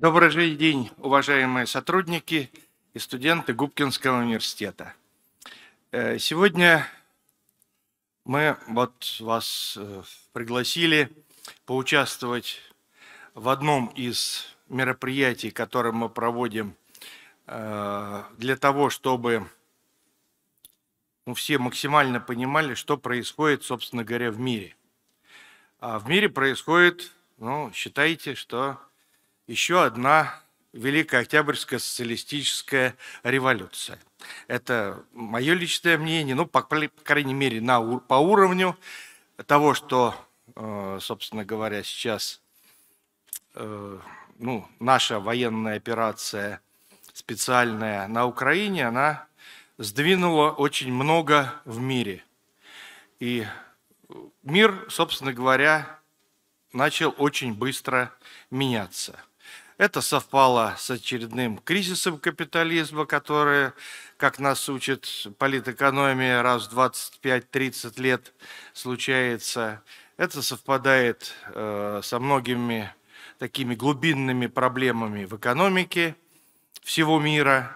Добрый день, уважаемые сотрудники и студенты Губкинского университета. Э, сегодня мы вот вас э, пригласили поучаствовать в одном из мероприятий, которые мы проводим э, для того, чтобы ну, все максимально понимали, что происходит, собственно говоря, в мире. А в мире происходит, ну, считайте, что еще одна Великая Октябрьская социалистическая революция. Это мое личное мнение, ну, по, по крайней мере, на, по уровню того, что, э, собственно говоря, сейчас э, ну, наша военная операция специальная на Украине, она сдвинула очень много в мире. И мир, собственно говоря, начал очень быстро меняться – это совпало с очередным кризисом капитализма, который, как нас учит политэкономия, раз в 25-30 лет случается. Это совпадает э, со многими такими глубинными проблемами в экономике всего мира.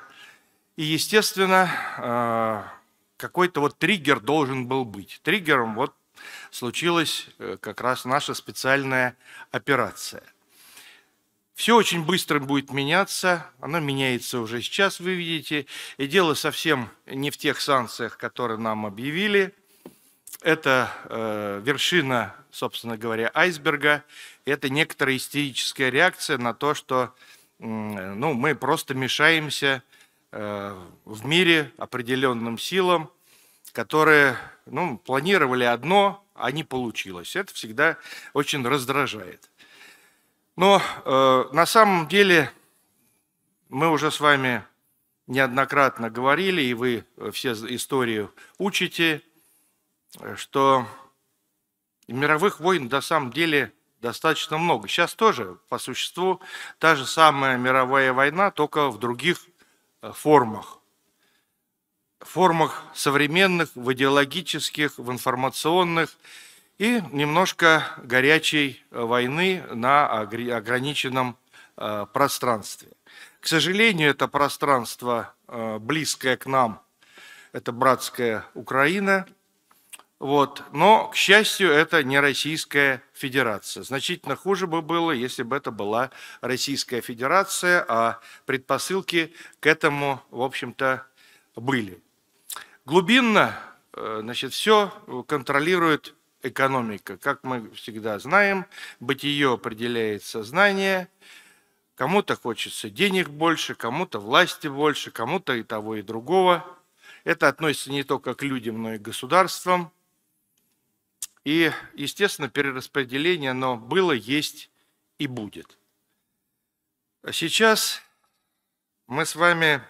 И, естественно, э, какой-то вот триггер должен был быть. Триггером вот случилась э, как раз наша специальная операция. Все очень быстро будет меняться, оно меняется уже сейчас, вы видите, и дело совсем не в тех санкциях, которые нам объявили. Это э, вершина, собственно говоря, айсберга, это некоторая истерическая реакция на то, что э, ну, мы просто мешаемся э, в мире определенным силам, которые ну, планировали одно, а не получилось. Это всегда очень раздражает. Но э, на самом деле мы уже с вами неоднократно говорили, и вы э, все историю учите, что мировых войн на самом деле достаточно много. Сейчас тоже, по существу, та же самая мировая война, только в других э, формах. В формах современных, в идеологических, в информационных – и немножко горячей э, войны на ограниченном э, пространстве. К сожалению, это пространство э, близкое к нам, это братская Украина, вот. но, к счастью, это не Российская Федерация. Значительно хуже бы было, если бы это была Российская Федерация, а предпосылки к этому, в общем-то, были. Глубинно, значит, все контролирует экономика. Как мы всегда знаем, бытие определяет сознание. Кому-то хочется денег больше, кому-то власти больше, кому-то и того, и другого. Это относится не только к людям, но и к государствам. И, естественно, перераспределение, но было, есть и будет. А сейчас мы с вами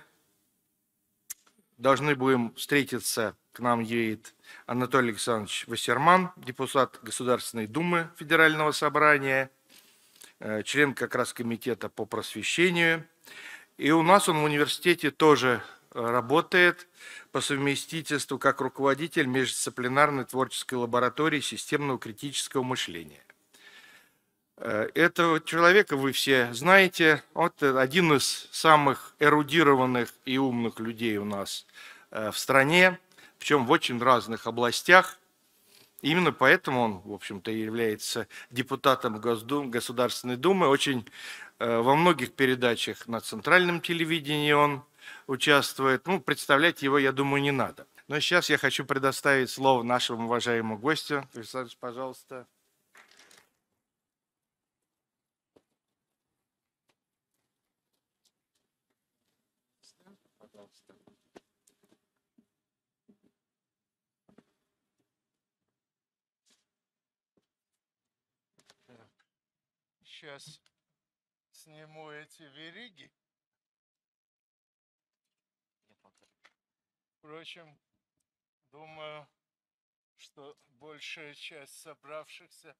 должны будем встретиться к нам едет Анатолий Александрович Вассерман, депутат Государственной Думы Федерального Собрания, э, член как раз Комитета по просвещению. И у нас он в университете тоже э, работает по совместительству как руководитель междисциплинарной творческой лаборатории системного критического мышления. Э, этого человека вы все знаете. Вот один из самых эрудированных и умных людей у нас в стране причем в очень разных областях. Именно поэтому он, в общем-то, является депутатом Госдум, Государственной Думы. Очень э, во многих передачах на центральном телевидении он участвует. Ну, представлять его, я думаю, не надо. Но сейчас я хочу предоставить слово нашему уважаемому гостю. Александр, пожалуйста. сейчас сниму эти вериги. Впрочем, думаю, что большая часть собравшихся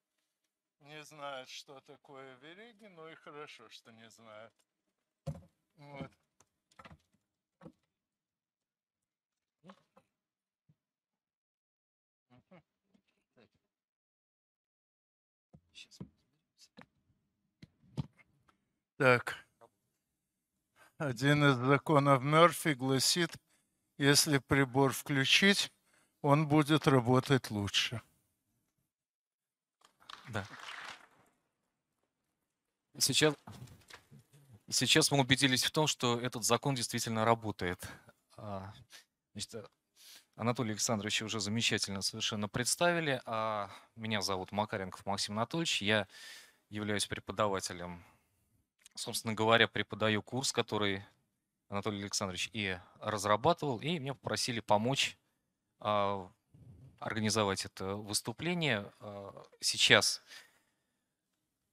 не знает, что такое вериги, но ну и хорошо, что не знают. Вот. Сейчас. Так. Один из законов Мерфи гласит, если прибор включить, он будет работать лучше. Да. Сейчас, сейчас мы убедились в том, что этот закон действительно работает. А, значит, Анатолий Александрович уже замечательно совершенно представили. А меня зовут Макаренков Максим Анатольевич. Я являюсь преподавателем собственно говоря, преподаю курс, который Анатолий Александрович и разрабатывал, и меня попросили помочь а, организовать это выступление. А, сейчас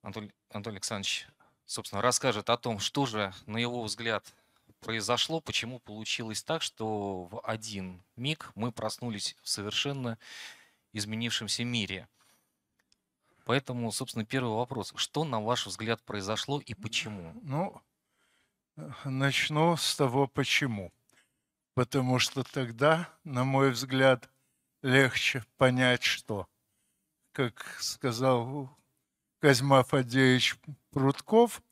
Анатолий, Анатолий Александрович, собственно, расскажет о том, что же, на его взгляд, произошло, почему получилось так, что в один миг мы проснулись в совершенно изменившемся мире – Поэтому, собственно, первый вопрос. Что, на ваш взгляд, произошло и почему? Ну, э, начну с того, почему. Потому что тогда, на мой взгляд, легче понять, что. Как сказал Козьма Фадеевич Прудков,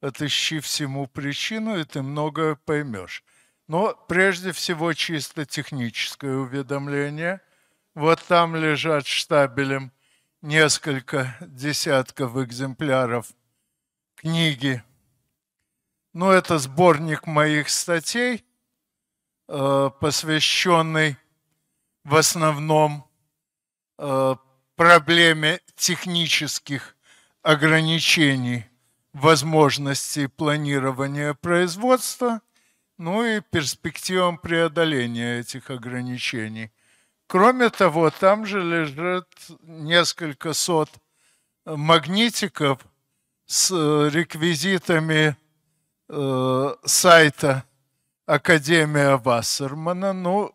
отыщи всему причину, и ты многое поймешь. Но прежде всего чисто техническое уведомление. Вот там лежат штабелем несколько десятков экземпляров книги. Ну, это сборник моих статей, э, посвященный в основном э, проблеме технических ограничений возможностей планирования производства, ну и перспективам преодоления этих ограничений. Кроме того, там же лежит несколько сот магнитиков с э, реквизитами э, сайта Академия Вассермана. Ну,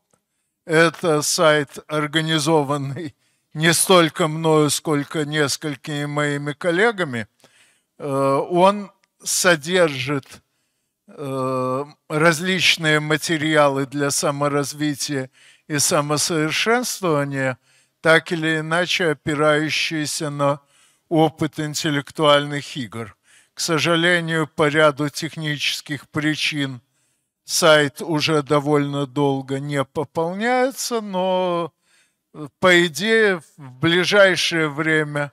это сайт, организованный не столько мною, сколько несколькими моими коллегами. Э, он содержит э, различные материалы для саморазвития и самосовершенствования, так или иначе опирающиеся на опыт интеллектуальных игр. К сожалению, по ряду технических причин сайт уже довольно долго не пополняется, но э, по идее в ближайшее время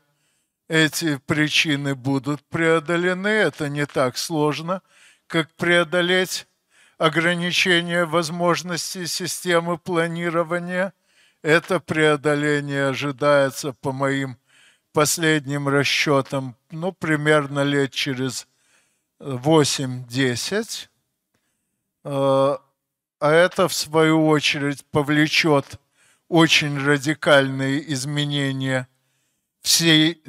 эти причины будут преодолены. Это не так сложно, как преодолеть ограничение возможностей системы планирования. Это преодоление ожидается по моим последним расчетам, ну, примерно лет через 8-10. Э, э, а это, в свою очередь, повлечет очень радикальные изменения всей,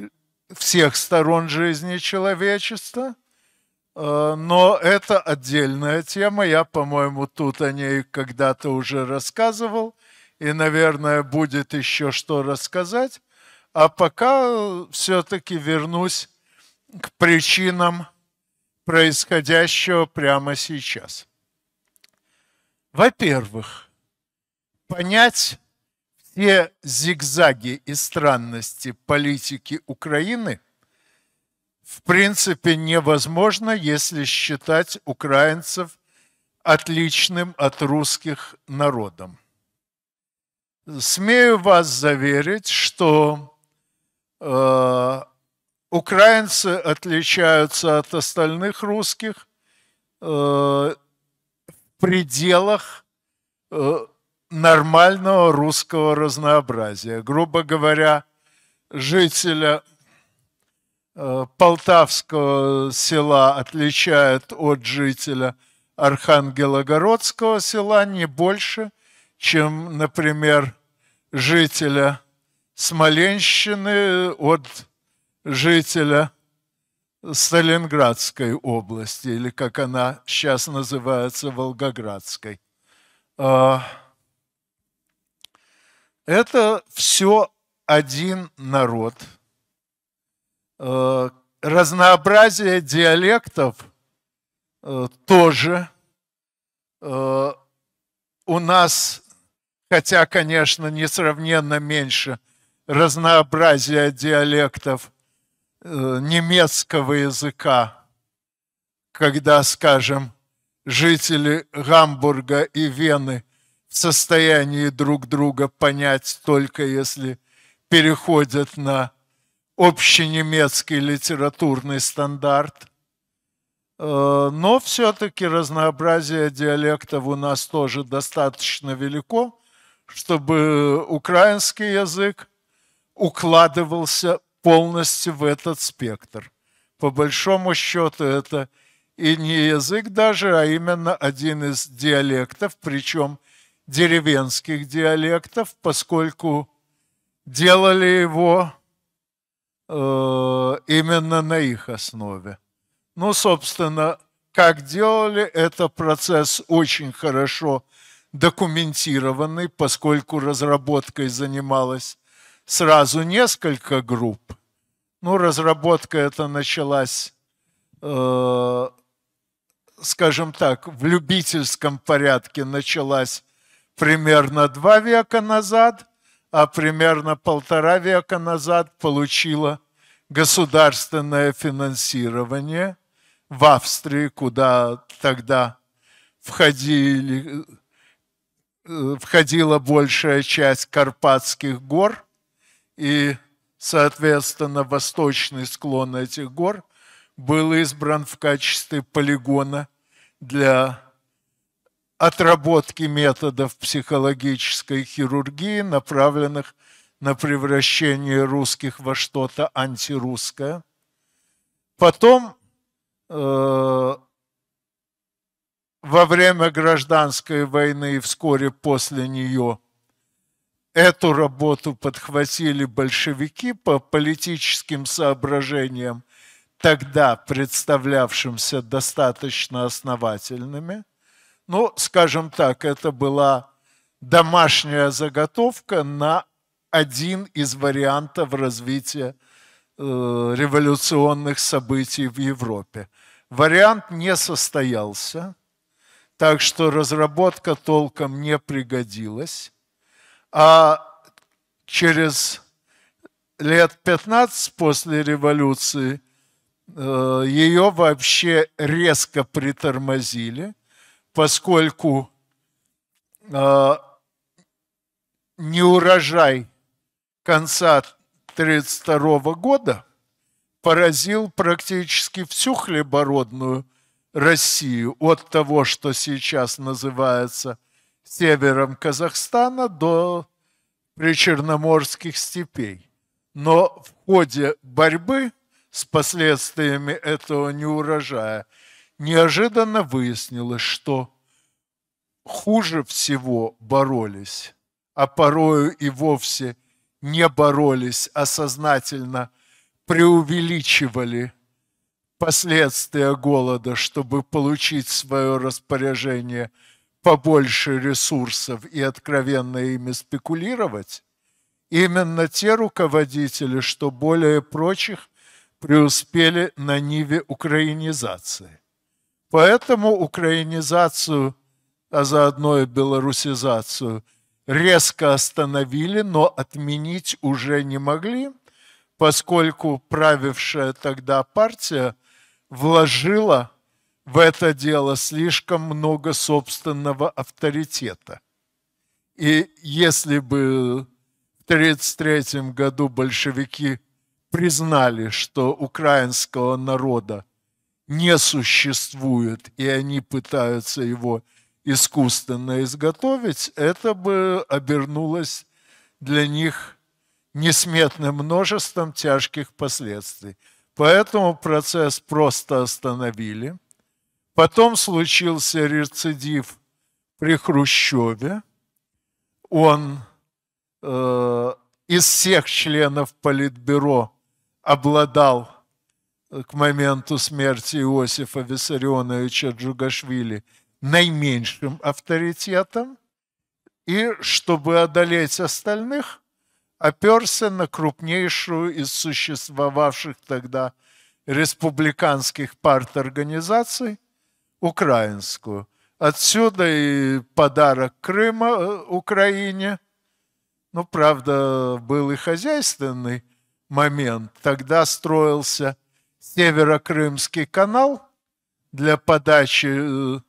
всех сторон жизни человечества – Э, но это отдельная тема. Я, по-моему, тут о ней когда-то уже рассказывал. И, наверное, будет еще что рассказать. А пока э, все-таки вернусь к причинам происходящего прямо сейчас. Во-первых, понять все зигзаги и странности политики Украины – в принципе невозможно, если считать украинцев отличным от русских народом. Смею вас заверить, что э, украинцы отличаются от остальных русских э, в пределах э, нормального русского разнообразия. Грубо говоря, жителя Э, полтавского села отличает от жителя Архангелогородского села не больше, чем, например, жителя Смоленщины от жителя Сталинградской области, или как она сейчас называется, Волгоградской. А, это все один народ – Э, разнообразие диалектов э, тоже э, у нас, хотя, конечно, несравненно меньше разнообразия диалектов немецкого языка, когда, скажем, жители Гамбурга и Вены в состоянии друг друга понять только если переходят на общенемецкий литературный стандарт. Э, но все-таки разнообразие диалектов у нас тоже достаточно велико, чтобы украинский язык укладывался полностью в этот спектр. По большому счету это и не язык даже, а именно один из диалектов, причем деревенских диалектов, поскольку делали его Э, именно на их основе. Ну, собственно, как делали, это процесс очень хорошо документированный, поскольку разработкой занималось сразу несколько групп. Ну, разработка это началась, э, скажем так, в любительском порядке началась примерно два века назад – а примерно полтора века назад получила государственное финансирование в Австрии, куда тогда входили, э, входила большая часть Карпатских гор и, соответственно, восточный склон этих гор был избран в качестве полигона для отработки методов психологической хирургии, направленных на превращение русских во что-то антирусское. Потом э, во время гражданской войны и вскоре после нее эту работу подхватили большевики по политическим соображениям, тогда представлявшимся достаточно основательными – ну, скажем так, это была домашняя заготовка на один из вариантов развития э, революционных событий в Европе. Вариант не состоялся, так что разработка толком не пригодилась. А через лет 15 после революции э, ее вообще резко притормозили – поскольку э, неурожай конца 1932 года поразил практически всю хлебородную Россию от того, что сейчас называется севером Казахстана до причерноморских степей. Но в ходе борьбы с последствиями этого неурожая – неожиданно выяснилось, что хуже всего боролись, а порою и вовсе не боролись, а сознательно преувеличивали последствия голода, чтобы получить в свое распоряжение побольше ресурсов и откровенно ими спекулировать, именно те руководители, что более прочих, преуспели на ниве украинизации. Поэтому украинизацию, а заодно и белорусизацию резко остановили, но отменить уже не могли, поскольку правившая тогда партия вложила в это дело слишком много собственного авторитета. И если бы в 1933 году большевики признали, что украинского народа не существует, и они пытаются его искусственно изготовить, это бы обернулось для них несметным множеством тяжких последствий. Поэтому процесс просто остановили. Потом случился рецидив при Хрущеве. Он э, из всех членов Политбюро обладал к моменту смерти Иосифа Виссарионовича Джугашвили наименьшим авторитетом, и, чтобы одолеть остальных, оперся на крупнейшую из существовавших тогда республиканских организаций украинскую. Отсюда и подарок Крыма э, Украине. Ну, правда, был и хозяйственный момент. Тогда строился – Северо-Крымский канал для подачи э,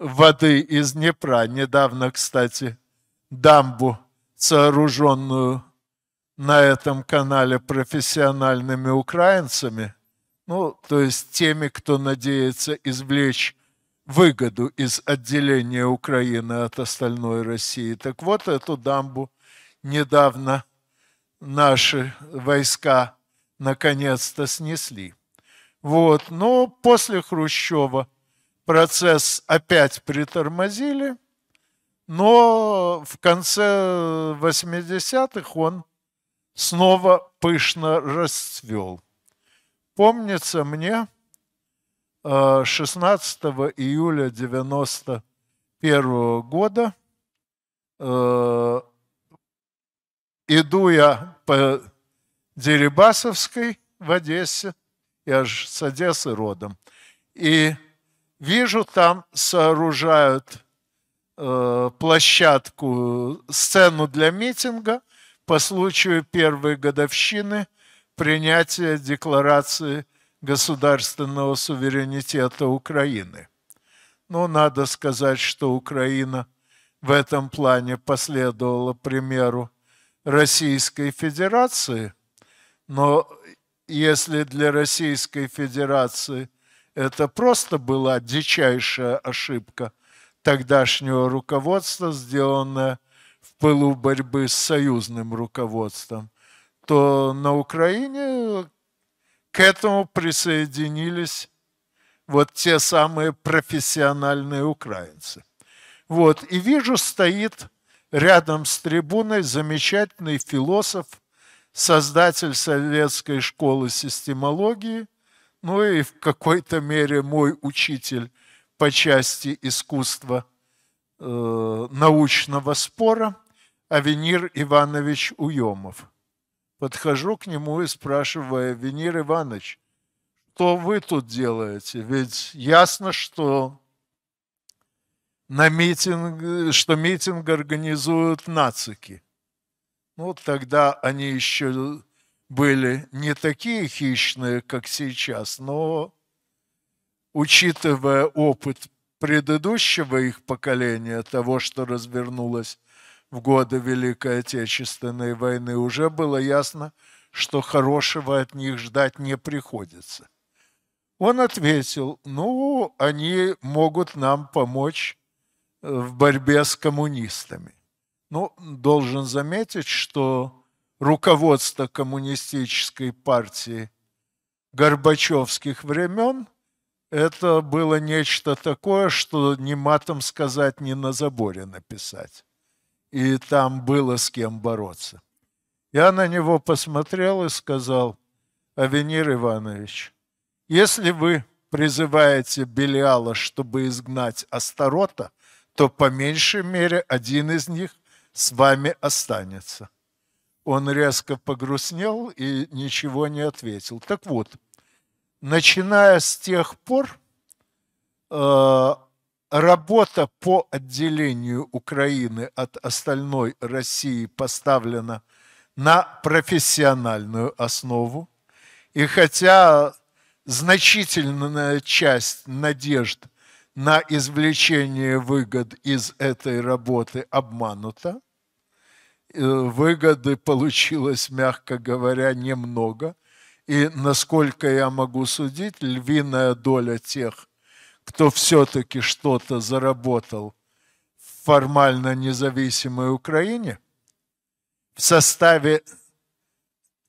воды из Днепра. Недавно, кстати, дамбу, сооруженную на этом канале профессиональными украинцами, ну, то есть теми, кто надеется извлечь выгоду из отделения Украины от остальной России. Так вот, эту дамбу недавно наши войска наконец-то снесли. Вот. Но после Хрущева процесс опять притормозили, но в конце 80-х он снова пышно расцвел. Помнится мне, 16 э, июля 91 года э, иду я по Дерибасовской в Одессе – я же с Одессы родом, и вижу, там сооружают э, площадку, сцену для митинга по случаю первой годовщины принятия декларации государственного суверенитета Украины. Но ну, надо сказать, что Украина в этом плане последовала примеру Российской Федерации, но если для Российской Федерации это просто была дичайшая ошибка тогдашнего руководства, сделанная в пылу борьбы с союзным руководством, то на Украине к этому присоединились вот те самые профессиональные украинцы. Вот, и вижу, стоит рядом с трибуной замечательный философ – создатель советской школы системологии, ну и в какой-то мере мой учитель по части искусства э, научного спора Авенир Иванович Уемов. Подхожу к нему и спрашиваю, Авенир Иванович, что вы тут делаете? Ведь ясно, что на митинг, что митинг организуют нацики – ну, тогда они еще были не такие хищные, как сейчас, но учитывая опыт предыдущего их поколения, того, что развернулось в годы Великой Отечественной войны, уже было ясно, что хорошего от них ждать не приходится. Он ответил, ну, они могут нам помочь э, в борьбе с коммунистами. Ну, должен заметить, что руководство коммунистической партии горбачевских времен – это было нечто такое, что ни матом сказать, ни на заборе написать. И там было с кем бороться. Я на него посмотрел и сказал, Авенир Иванович, если вы призываете Белиала, чтобы изгнать Астарота, то по меньшей мере один из них – с вами останется. Он резко погрустнел и ничего не ответил. Так вот, начиная с тех пор, э, работа по отделению Украины от остальной России поставлена на профессиональную основу. И хотя значительная часть надежд – на извлечение выгод из этой работы обманута. Э, выгоды получилось, мягко говоря, немного. И, насколько я могу судить, львиная доля тех, кто все-таки что-то заработал в формально независимой Украине, в составе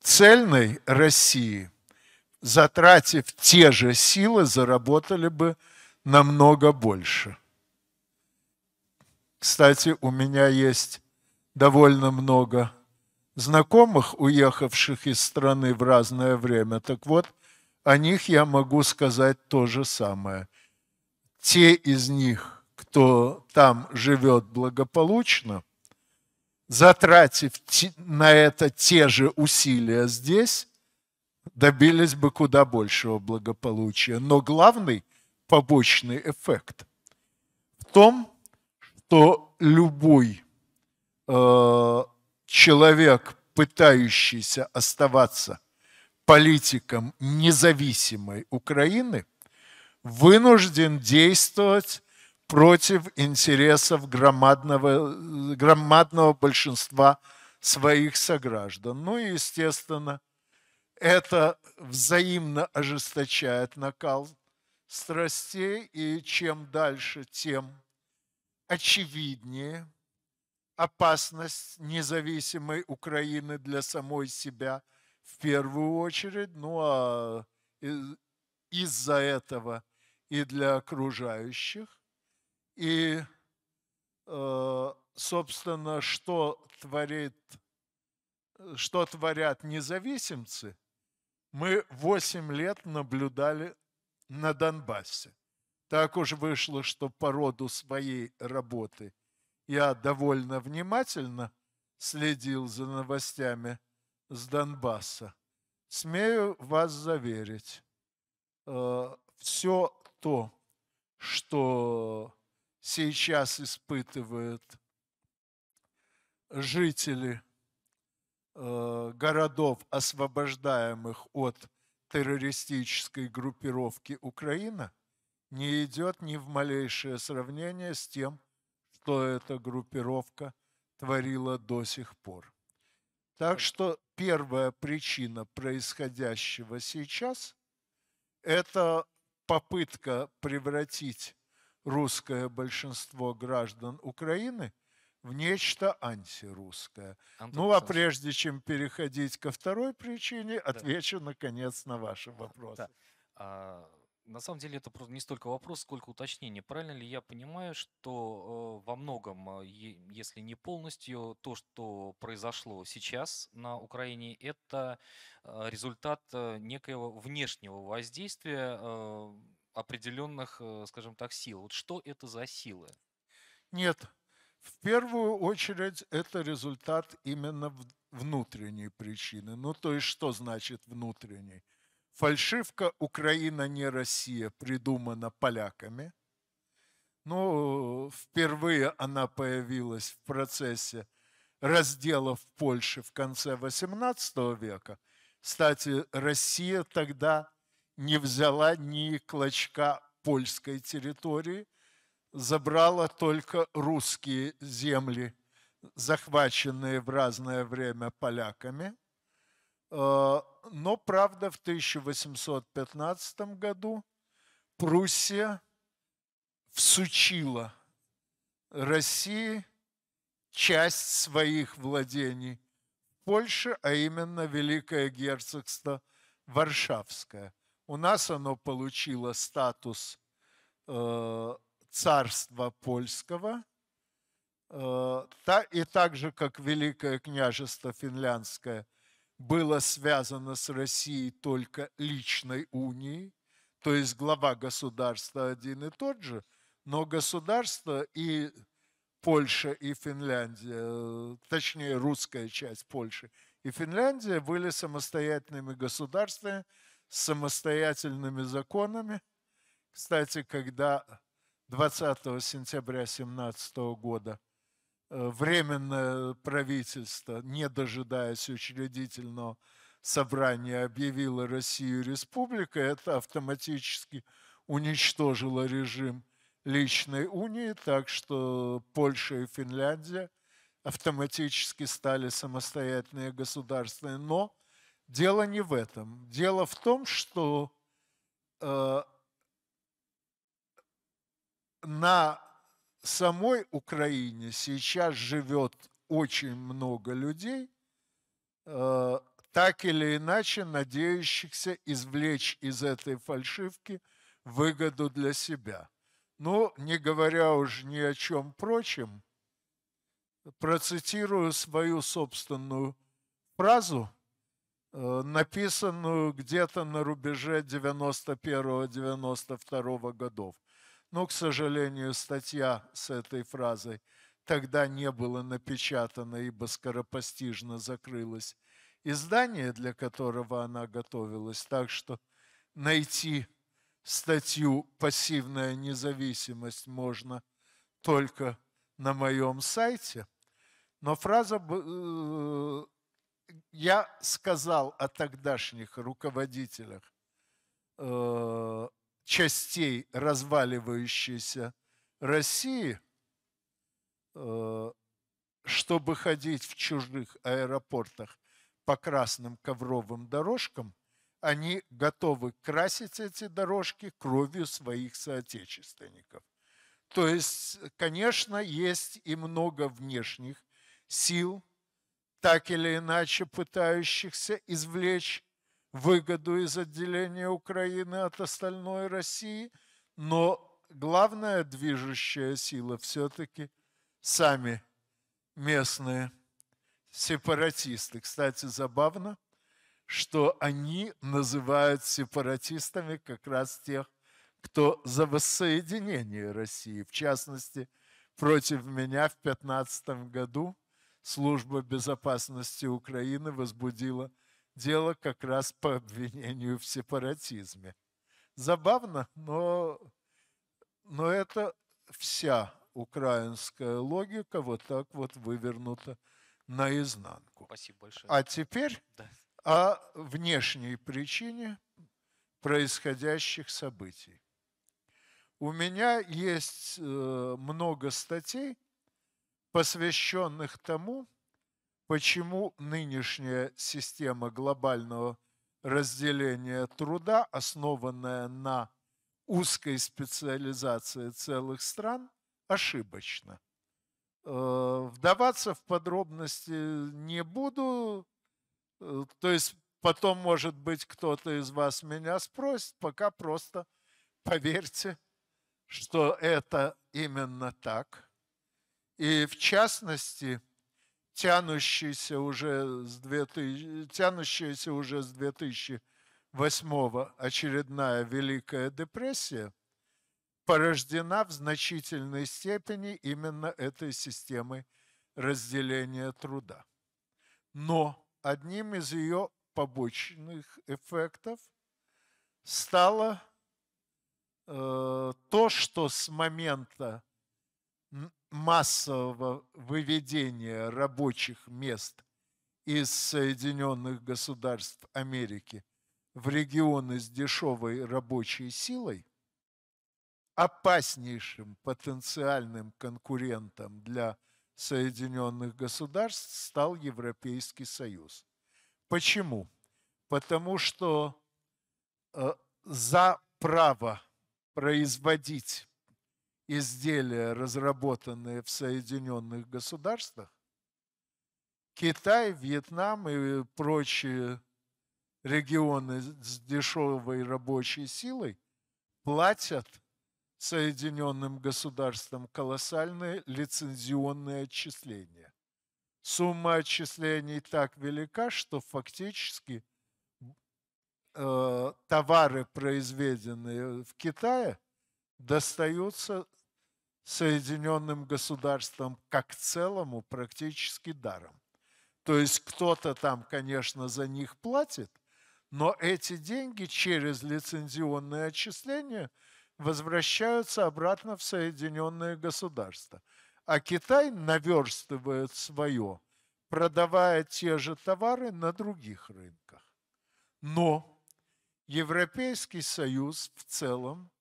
цельной России, затратив те же силы, заработали бы – намного больше. Кстати, у меня есть довольно много знакомых, уехавших из страны в разное время. Так вот, о них я могу сказать то же самое. Те из них, кто там живет благополучно, затратив на это те же усилия здесь, добились бы куда большего благополучия. Но главный побочный эффект в том, что любой э, человек, пытающийся оставаться политиком независимой Украины, вынужден действовать против интересов громадного, громадного большинства своих сограждан. Ну и, естественно, это взаимно ожесточает накал страстей, и чем дальше, тем очевиднее опасность независимой Украины для самой себя в первую очередь, ну а из-за этого и для окружающих. И, э, собственно, что творит, что творят независимцы, мы 8 лет наблюдали на Донбассе. Так уж вышло, что по роду своей работы я довольно внимательно следил за новостями с Донбасса. Смею вас заверить, э, все то, что сейчас испытывают жители э, городов, освобождаемых от террористической группировки Украина не идет ни в малейшее сравнение с тем, что эта группировка творила до сих пор. Так что первая причина происходящего сейчас – это попытка превратить русское большинство граждан Украины в нечто антирусское. Антон ну а прежде чем переходить ко второй причине, да. отвечу наконец на ваши вопросы. Да. А, на самом деле это не столько вопрос, сколько уточнение. Правильно ли я понимаю, что э, во многом, а, если не полностью, то, что произошло сейчас на Украине, это а, результат э, некоего внешнего воздействия а, определенных, э, скажем так, сил. Вот что это за силы? Нет, в первую очередь это результат именно внутренней причины. Ну то есть что значит внутренний? Фальшивка «Украина не Россия» придумана поляками. Ну, впервые она появилась в процессе разделов Польши в конце XVIII века. Кстати, Россия тогда не взяла ни клочка польской территории – забрала только русские земли, захваченные в разное время поляками. Э, но, правда, в 1815 году Пруссия всучила России часть своих владений в Польше, а именно Великое герцогство Варшавское. У нас оно получило статус э, царства польского, э, и так же, как Великое княжество финляндское было связано с Россией только личной унией, то есть глава государства один и тот же, но государство и Польша и Финляндия, э, точнее русская часть Польши и Финляндия были самостоятельными государствами с самостоятельными законами. Кстати, когда 20 сентября 2017 года э, Временное правительство, не дожидаясь учредительного собрания, объявило Россию республикой. Это автоматически уничтожило режим личной унии, так что Польша и Финляндия автоматически стали самостоятельные государства. Но дело не в этом. Дело в том, что э, на самой Украине сейчас живет очень много людей, э, так или иначе надеющихся извлечь из этой фальшивки выгоду для себя. Но не говоря уж ни о чем прочем, процитирую свою собственную фразу, э, написанную где-то на рубеже 91-92 годов – но, к сожалению, статья с этой фразой тогда не была напечатана, ибо скоропостижно закрылось издание, для которого она готовилась. Так что найти статью «Пассивная независимость» можно только на моем сайте. Но фраза э, «Я сказал о тогдашних руководителях э, частей разваливающейся России, э, чтобы ходить в чужих аэропортах по красным ковровым дорожкам, они готовы красить эти дорожки кровью своих соотечественников. То есть, конечно, есть и много внешних сил, так или иначе пытающихся извлечь выгоду из отделения Украины от остальной России, но главная движущая сила все-таки сами местные сепаратисты. Кстати, забавно, что они называют сепаратистами как раз тех, кто за воссоединение России. В частности, против меня в 2015 году служба безопасности Украины возбудила дело как раз по обвинению в сепаратизме. Забавно, но, но это вся украинская логика вот так вот вывернута наизнанку. Спасибо большое. А теперь да. о внешней причине происходящих событий. У меня есть э, много статей, посвященных тому, почему нынешняя система глобального разделения труда, основанная на узкой специализации целых стран, ошибочна. Э, вдаваться в подробности не буду. Э, то есть потом, может быть, кто-то из вас меня спросит. Пока просто поверьте, что это именно так. И в частности – тянущийся уже с 2000, тянущаяся уже с 2008 очередная Великая депрессия порождена в значительной степени именно этой системой разделения труда. Но одним из ее побочных эффектов стало э, то, что с момента массового выведения рабочих мест из Соединенных Государств Америки в регионы с дешевой рабочей силой опаснейшим потенциальным конкурентом для Соединенных Государств стал Европейский Союз. Почему? Потому что э, за право производить изделия, разработанные в Соединенных Государствах, Китай, Вьетнам и прочие регионы с дешевой рабочей силой платят Соединенным государствам колоссальные лицензионные отчисления. Сумма отчислений так велика, что фактически э, товары, произведенные в Китае, достаются Соединенным государствам как целому практически даром. То есть кто-то там, конечно, за них платит, но эти деньги через лицензионные отчисления возвращаются обратно в Соединенные государства. А Китай наверстывает свое, продавая те же товары на других рынках. Но Европейский Союз в целом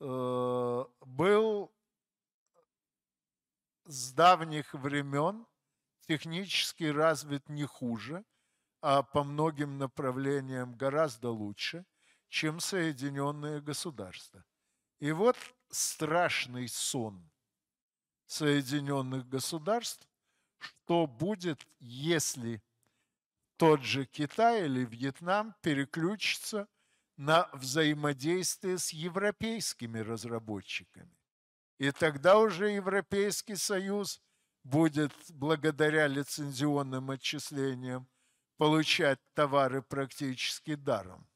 э, был с давних времен технически развит не хуже, а по многим направлениям гораздо лучше, чем Соединенные Государства. И вот страшный сон Соединенных Государств, что будет, если тот же Китай или Вьетнам переключится на взаимодействие с европейскими разработчиками. И тогда уже Европейский Союз будет благодаря лицензионным отчислениям получать товары практически даром.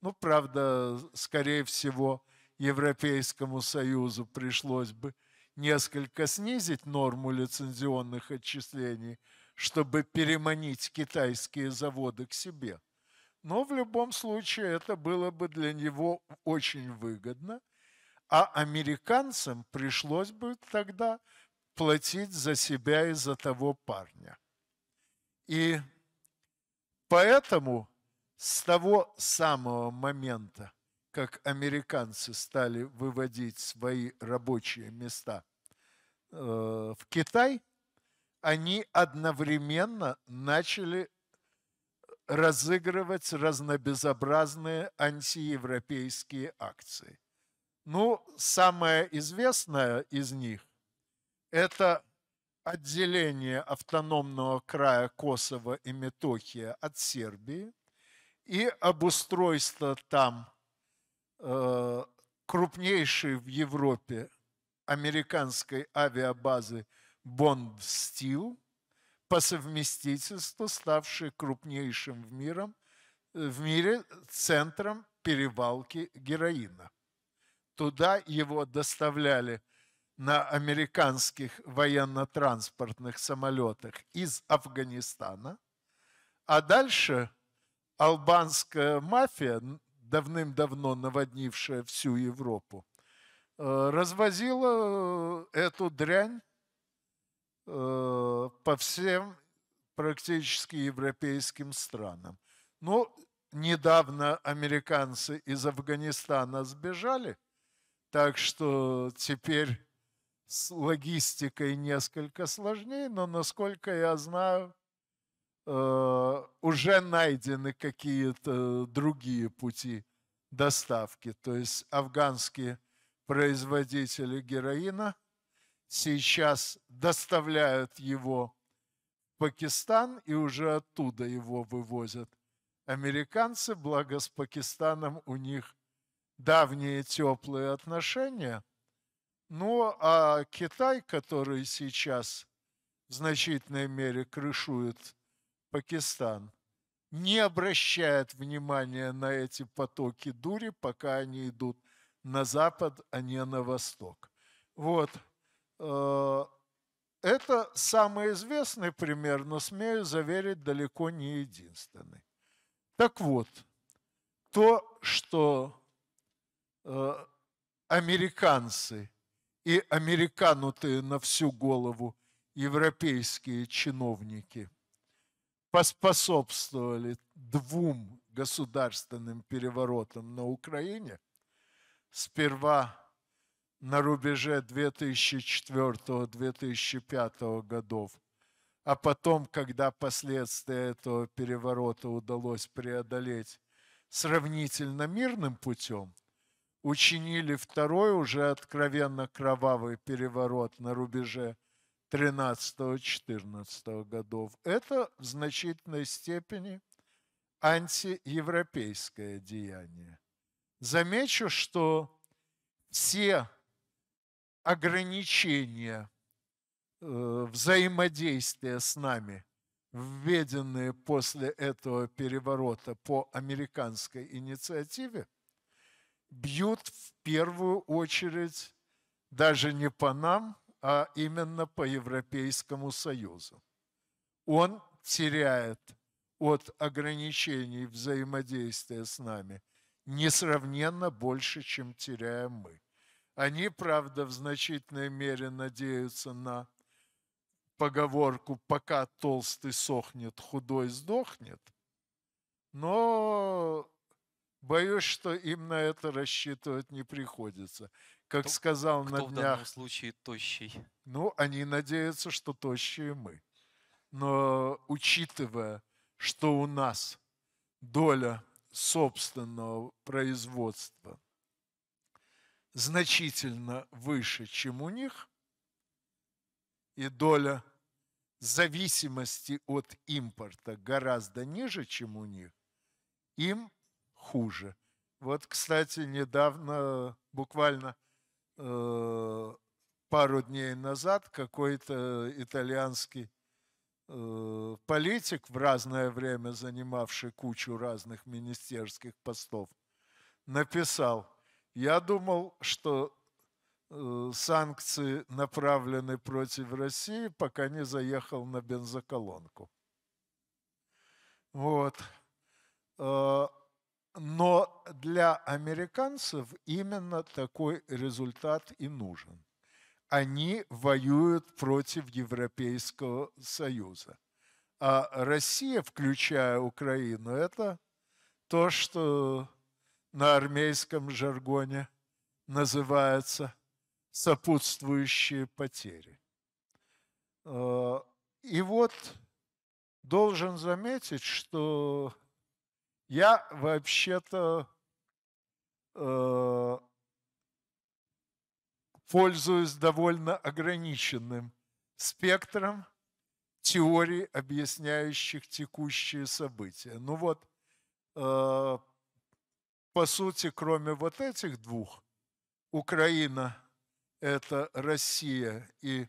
Ну, правда, скорее всего, Европейскому Союзу пришлось бы несколько снизить норму лицензионных отчислений, чтобы переманить китайские заводы к себе. Но в любом случае это было бы для него очень выгодно – а американцам пришлось бы тогда платить за себя и за того парня. И поэтому с того самого момента, как американцы стали выводить свои рабочие места э, в Китай, они одновременно начали разыгрывать разнобезобразные антиевропейские акции. Ну, самое известное из них – это отделение автономного края Косово и Метохия от Сербии и обустройство там э, крупнейшей в Европе американской авиабазы Бонд-Стил, по совместительству ставшей крупнейшим в, мире э, в мире центром перевалки героина туда его доставляли на американских военно-транспортных самолетах из Афганистана. А дальше албанская мафия, давным-давно наводнившая всю Европу, э, развозила э, эту дрянь э, по всем практически европейским странам. Ну, недавно американцы из Афганистана сбежали – так что теперь с логистикой несколько сложнее, но насколько я знаю, э, уже найдены какие-то другие пути доставки. То есть афганские производители героина сейчас доставляют его в Пакистан и уже оттуда его вывозят. Американцы, благо с Пакистаном у них давние теплые отношения. Ну а Китай, который сейчас в значительной мере крышует Пакистан, не обращает внимания на эти потоки дури, пока они идут на запад, а не на восток. Вот. Э, это самый известный пример, но, смею заверить, далеко не единственный. Так вот, то, что Э, американцы и американутые на всю голову европейские чиновники поспособствовали двум государственным переворотам на Украине, сперва на рубеже 2004-2005 годов, а потом, когда последствия этого переворота удалось преодолеть сравнительно мирным путем – учинили второй уже откровенно кровавый переворот на рубеже 13-14 годов. Это в значительной степени антиевропейское деяние. Замечу, что все ограничения э, взаимодействия с нами, введенные после этого переворота по американской инициативе, бьют в первую очередь даже не по нам, а именно по Европейскому Союзу. Он теряет от ограничений взаимодействия с нами несравненно больше, чем теряем мы. Они, правда, в значительной мере надеются на поговорку «пока толстый сохнет, худой сдохнет», но Боюсь, что им на это рассчитывать не приходится. Как кто, сказал кто на днях... в данном случае тощий? Ну, они надеются, что тощие мы. Но учитывая, что у нас доля собственного производства значительно выше, чем у них, и доля зависимости от импорта гораздо ниже, чем у них, им хуже. Вот, кстати, недавно, буквально э, пару дней назад, какой-то итальянский э, политик, в разное время занимавший кучу разных министерских постов, написал, я думал, что э, санкции направлены против России, пока не заехал на бензоколонку. Вот. А но для американцев именно такой результат и нужен. Они воюют против Европейского Союза. А Россия, включая Украину, это то, что на армейском жаргоне называется сопутствующие потери. А, и вот должен заметить, что я вообще-то э, пользуюсь довольно ограниченным спектром теорий, объясняющих текущие события. Ну вот, э, по сути, кроме вот этих двух, Украина – это Россия и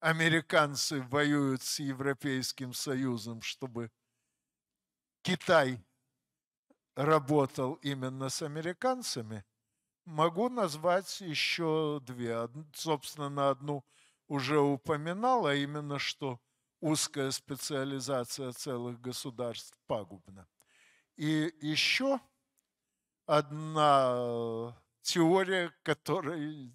американцы воюют с Европейским Союзом, чтобы Китай – работал именно с американцами, могу назвать еще две. Собственно, на одну уже упоминал, а именно, что узкая специализация целых государств пагубна. И еще одна э, теория, которой,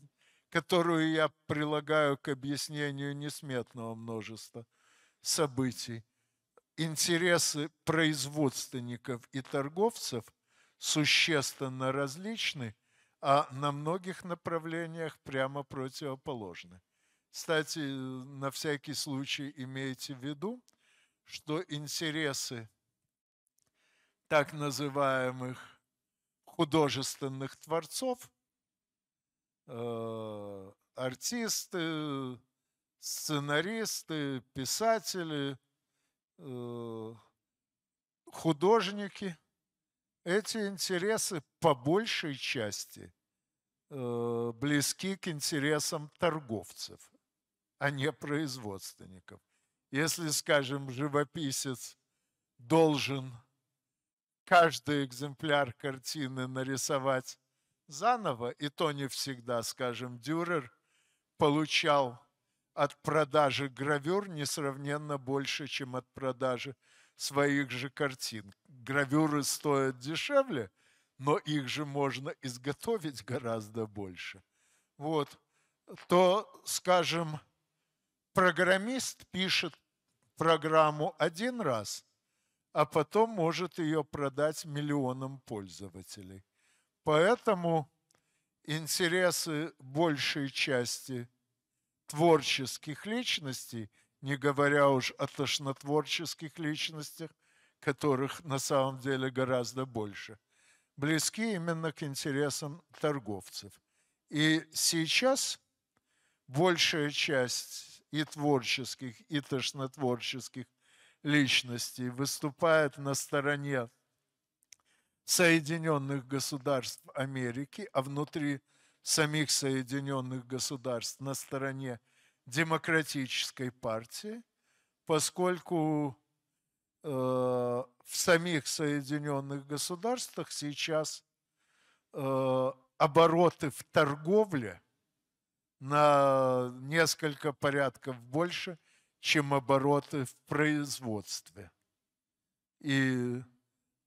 которую я прилагаю к объяснению несметного множества событий – интересы производственников и торговцев существенно различны, а на многих направлениях прямо противоположны. Кстати, на всякий случай имейте в виду, что интересы так называемых художественных творцов, э, артисты, сценаристы, писатели – Э, художники, эти интересы по большей части э, близки к интересам торговцев, а не производственников. Если, скажем, живописец должен каждый экземпляр картины нарисовать заново, и то не всегда, скажем, Дюрер получал от продажи гравюр несравненно больше, чем от продажи своих же картин. Гравюры стоят дешевле, но их же можно изготовить гораздо больше. Вот. То, скажем, программист пишет программу один раз, а потом может ее продать миллионам пользователей. Поэтому интересы большей части – творческих личностей, не говоря уж о тошнотворческих личностях, которых на самом деле гораздо больше, близки именно к интересам торговцев. И сейчас большая часть и творческих, и тошнотворческих личностей выступает на стороне Соединенных Государств Америки, а внутри – самих Соединенных Государств на стороне демократической партии, поскольку э, в самих Соединенных Государствах сейчас э, обороты в торговле на несколько порядков больше, чем обороты в производстве. И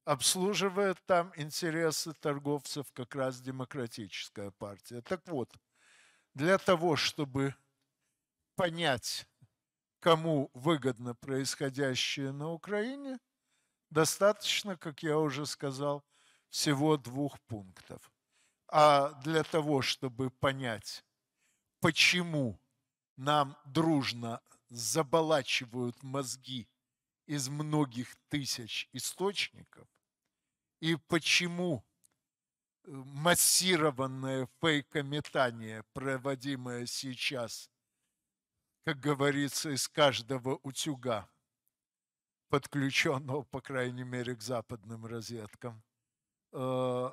обслуживает там интересы торговцев как раз демократическая партия. Так вот, для того, чтобы понять, кому выгодно происходящее на Украине, достаточно, как я уже сказал, всего двух пунктов. А для того, чтобы понять, почему нам дружно заболачивают мозги из многих тысяч источников, и почему э, массированное фейкометание, проводимое сейчас, как говорится, из каждого утюга, подключенного, по крайней мере, к западным розеткам, э,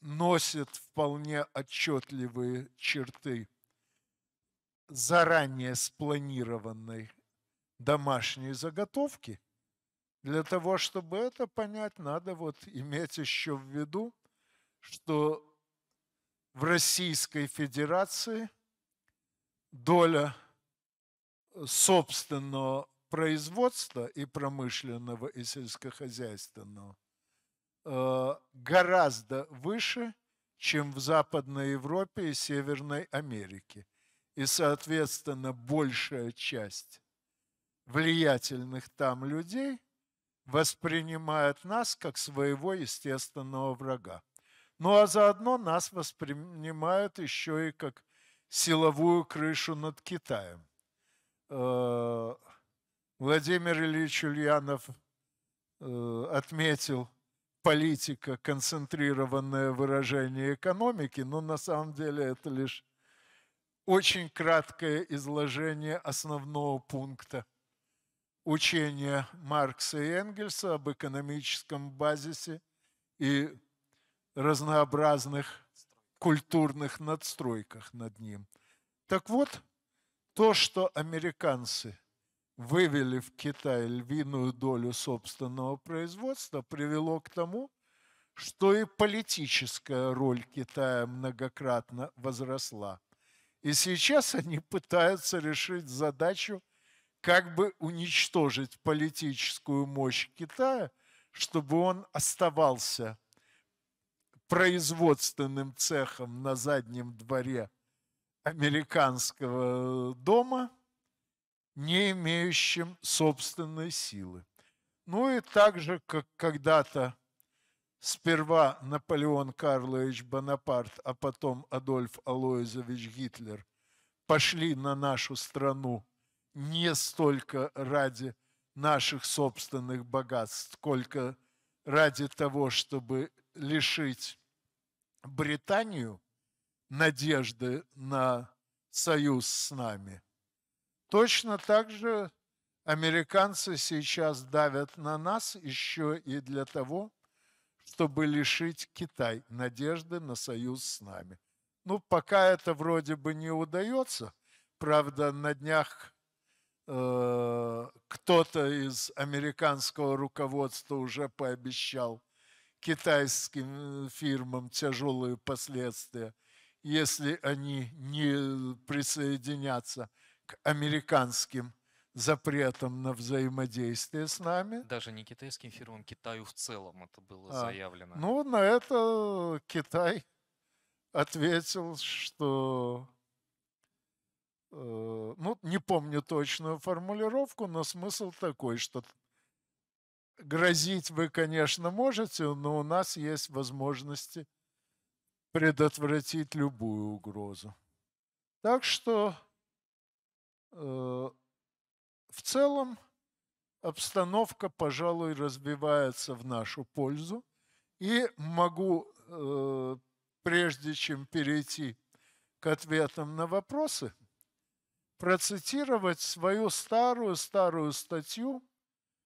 носит вполне отчетливые черты заранее спланированной домашней заготовки – для того, чтобы это понять, надо вот иметь еще в виду, что в Российской Федерации доля э, собственного производства и промышленного, и сельскохозяйственного э, гораздо выше, чем в Западной Европе и Северной Америке. И, соответственно, большая часть влиятельных там людей – воспринимает нас как своего естественного врага. Ну а заодно нас воспринимают еще и как силовую крышу над Китаем. Э, Владимир Ильич Ульянов э, отметил политика, концентрированное выражение экономики, но на самом деле это лишь очень краткое изложение основного пункта – учение Маркса и Энгельса об экономическом базисе и разнообразных культурных надстройках над ним. Так вот, то, что американцы вывели в Китай львиную долю собственного производства, привело к тому, что и политическая роль Китая многократно возросла. И сейчас они пытаются решить задачу как бы уничтожить политическую мощь Китая, чтобы он оставался производственным цехом на заднем дворе американского э, дома, не имеющим собственной силы. Ну и так же, как когда-то сперва Наполеон Карлович Бонапарт, а потом Адольф Алоизович Гитлер пошли на нашу страну – не столько ради наших собственных богатств, сколько ради того, чтобы лишить Британию надежды на союз с нами. Точно так же американцы сейчас давят на нас еще и для того, чтобы лишить Китай надежды на союз с нами. Ну, пока это вроде бы не удается. Правда, на днях Э, кто-то из американского руководства уже пообещал китайским э, фирмам тяжелые последствия, если они не присоединятся к американским запретом на взаимодействие с нами. Даже не китайским фирмам, Китаю в целом это было а, заявлено. Ну, на это Китай ответил, что Э, ну, не помню точную формулировку, но смысл такой, что грозить вы, конечно, можете, но у нас есть возможности предотвратить любую угрозу. Так что э, в целом обстановка, пожалуй, развивается в нашу пользу. И могу, э, прежде чем перейти к ответам на вопросы, процитировать свою старую-старую статью,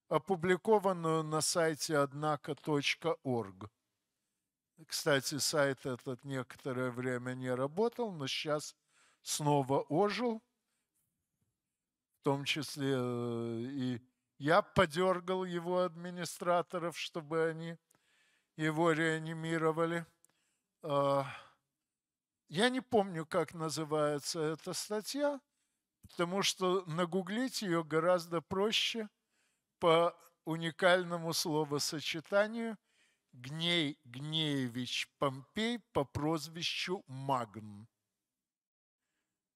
опубликованную на сайте однако.орг. Кстати, сайт этот некоторое время не работал, но сейчас снова ожил, в том числе э, и я подергал его администраторов, чтобы они его реанимировали. А, я не помню, как называется эта статья, потому что нагуглить ее гораздо проще по уникальному словосочетанию Гней Гнеевич Помпей по прозвищу Магн.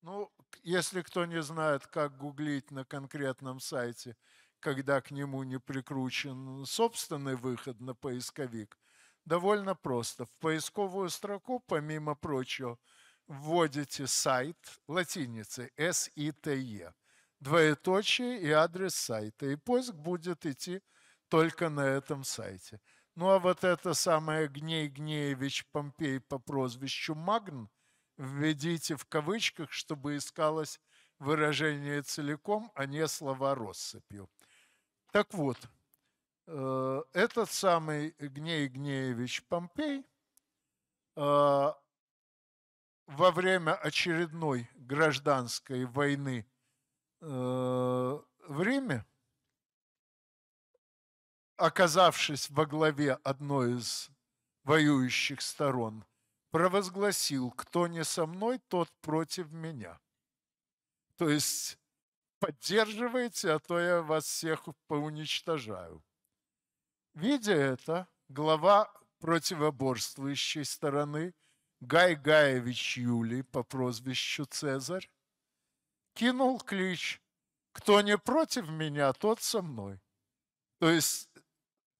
Ну, если кто не знает, как гуглить на конкретном сайте, когда к нему не прикручен собственный выход на поисковик, довольно просто. В поисковую строку, помимо прочего, вводите сайт латиницы S-I-T-E, двоеточие и адрес сайта, и поиск будет идти только на этом сайте. Ну а вот это самое Гней Гнеевич Помпей по прозвищу Магн введите в кавычках, чтобы искалось выражение целиком, а не слова россыпью. Так вот, э, этот самый Гней Гнеевич Помпей э, – во время очередной гражданской войны э, в Риме, оказавшись во главе одной из воюющих сторон, провозгласил, кто не со мной, тот против меня. То есть поддерживайте, а то я вас всех поуничтожаю. Видя это, глава противоборствующей стороны – Гай Гаевич Юлий по прозвищу Цезарь кинул клич «Кто не против меня, тот со мной». То есть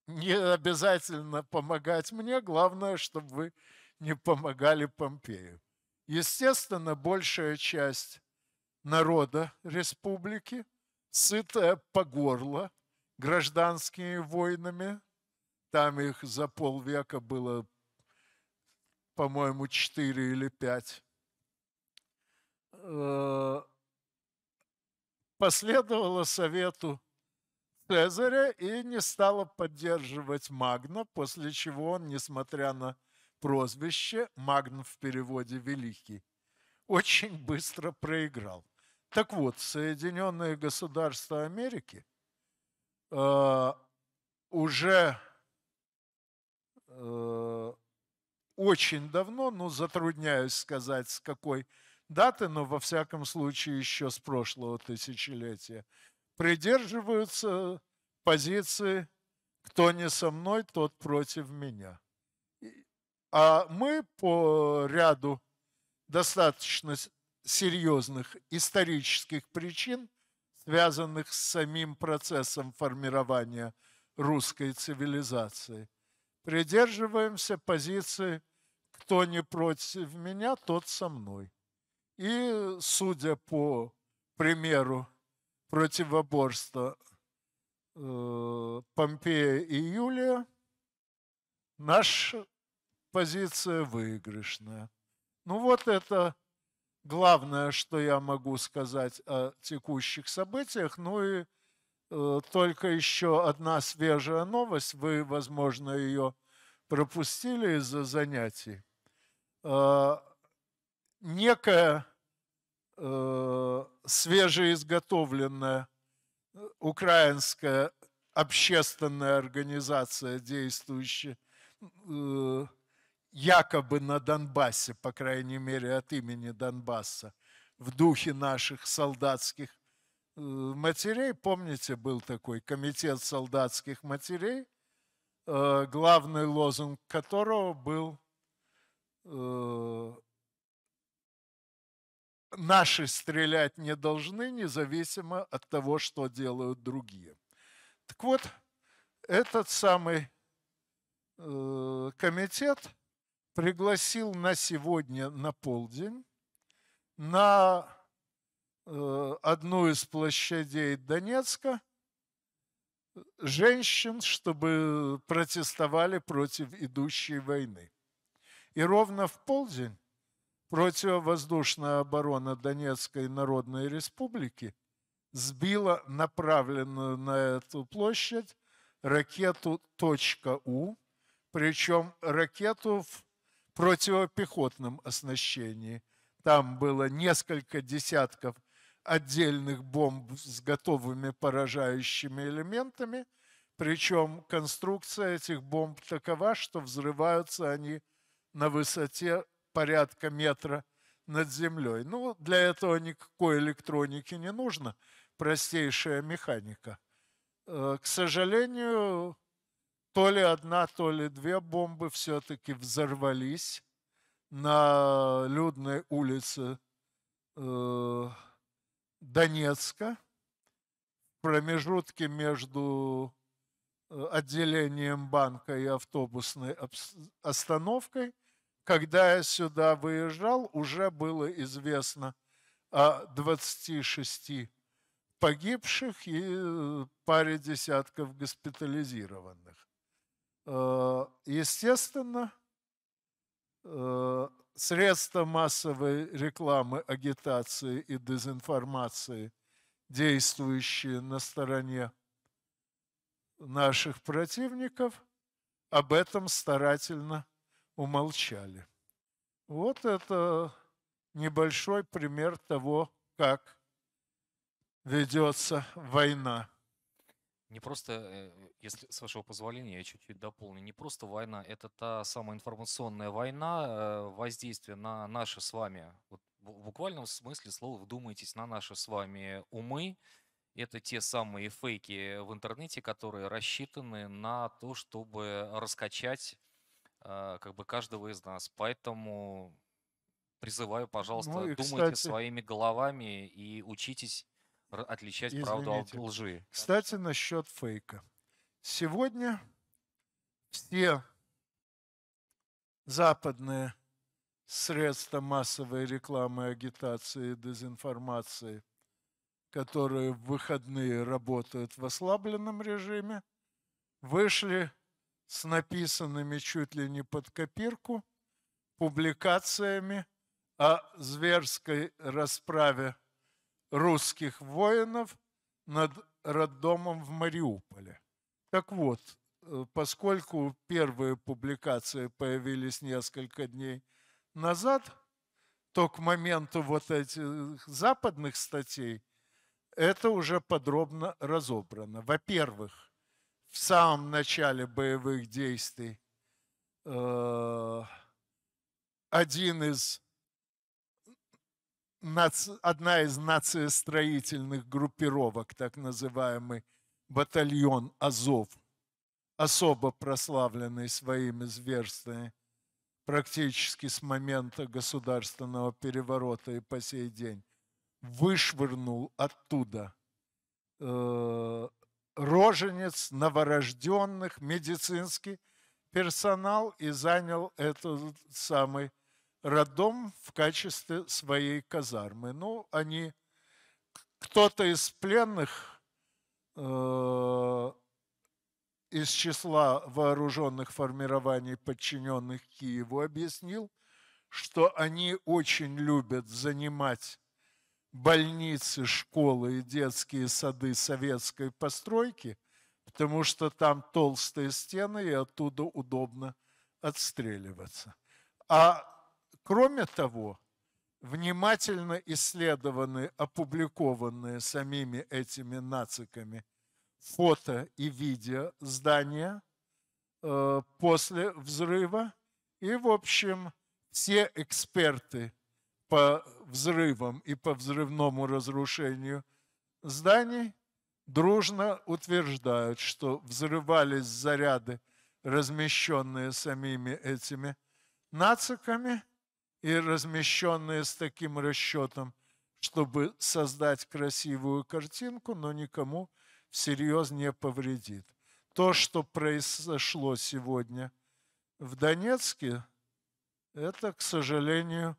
не обязательно помогать мне, главное, чтобы вы не помогали Помпею. Естественно, большая часть народа республики, сытая по горло гражданскими войнами, там их за полвека было по-моему, четыре или пять, э, последовала совету Цезаря и не стала поддерживать Магна, после чего он, несмотря на прозвище, Магн в переводе «великий», очень быстро проиграл. Так вот, Соединенные Государства Америки э, уже э, очень давно, ну, затрудняюсь сказать, с какой даты, но во всяком случае еще с прошлого тысячелетия, придерживаются позиции «кто не со мной, тот против меня». А мы по ряду достаточно серьезных исторических причин, связанных с самим процессом формирования русской цивилизации – придерживаемся позиции «кто не против меня, тот со мной». И, судя по примеру противоборства э, Помпея и Юлия, наша позиция выигрышная. Ну вот это главное, что я могу сказать о текущих событиях. Ну и Э, только еще одна свежая новость, вы, возможно, ее пропустили из-за занятий. Э, некая э, свежеизготовленная украинская общественная организация, действующая якобы на Донбассе, по крайней мере, от имени Донбасса, в духе наших солдатских Э, матерей, помните, был такой комитет солдатских матерей, э, главный лозунг которого был э, «Наши стрелять не должны, независимо от того, что делают другие». Так вот, этот самый комитет пригласил на сегодня на полдень на одну из площадей Донецка женщин, чтобы протестовали против идущей войны. И ровно в полдень противовоздушная оборона Донецкой Народной Республики сбила направленную на эту площадь ракету «У», причем ракету в противопехотном оснащении. Там было несколько десятков отдельных бомб с готовыми поражающими элементами, причем конструкция этих бомб такова, что взрываются они на высоте порядка метра над землей. Ну, для этого никакой электроники не нужно, простейшая механика. Э, к сожалению, то ли одна, то ли две бомбы все-таки взорвались на людной улице э, Донецка, в промежутке между э, отделением банка и автобусной остановкой. Когда я сюда выезжал, уже было известно о 26 погибших и э, паре десятков госпитализированных. Э, естественно, средства массовой рекламы, агитации и дезинформации, действующие на стороне наших противников, об этом старательно умолчали. Вот это небольшой пример того, как ведется война. Не просто, э, если с вашего позволения, я чуть-чуть дополню, не просто война, это та самая информационная война, э, воздействие на наши с вами, вот в буквальном смысле слова вдумайтесь на наши с вами умы, это те самые фейки в интернете, которые рассчитаны на то, чтобы раскачать э, как бы каждого из нас. Поэтому призываю, ну пожалуйста, ну, и, думайте кстати... своими головами и учитесь отличать Извините. правду от лжи. Кстати, насчет фейка. Сегодня все западные средства массовой рекламы, агитации, дезинформации, которые в выходные работают в ослабленном режиме, вышли с написанными чуть ли не под копирку публикациями о зверской расправе русских воинов над роддомом в Мариуполе. Так вот, э, поскольку первые публикации появились несколько дней назад, то к моменту вот этих западных статей это уже подробно разобрано. Во-первых, в самом начале боевых действий э, один из одна из нациостроительных группировок, так называемый батальон Азов, особо прославленный своими зверствами практически с момента государственного переворота и по сей день, вышвырнул оттуда э, роженец, новорожденных, медицинский персонал и занял этот самый роддом в качестве своей казармы. Ну, они, кто-то из пленных э, из числа вооруженных формирований, подчиненных Киеву, объяснил, что они очень любят занимать больницы, школы и детские сады советской постройки, потому что там толстые стены и оттуда удобно отстреливаться. А Кроме того, внимательно исследованные, опубликованные самими этими нациками фото и видео здания э, после взрыва. И, в общем, все эксперты по взрывам и по взрывному разрушению зданий дружно утверждают, что взрывались заряды, размещенные самими этими нациками – и размещенные с таким расчетом, чтобы создать красивую картинку, но никому всерьез не повредит. То, что произошло сегодня в Донецке, это, к сожалению,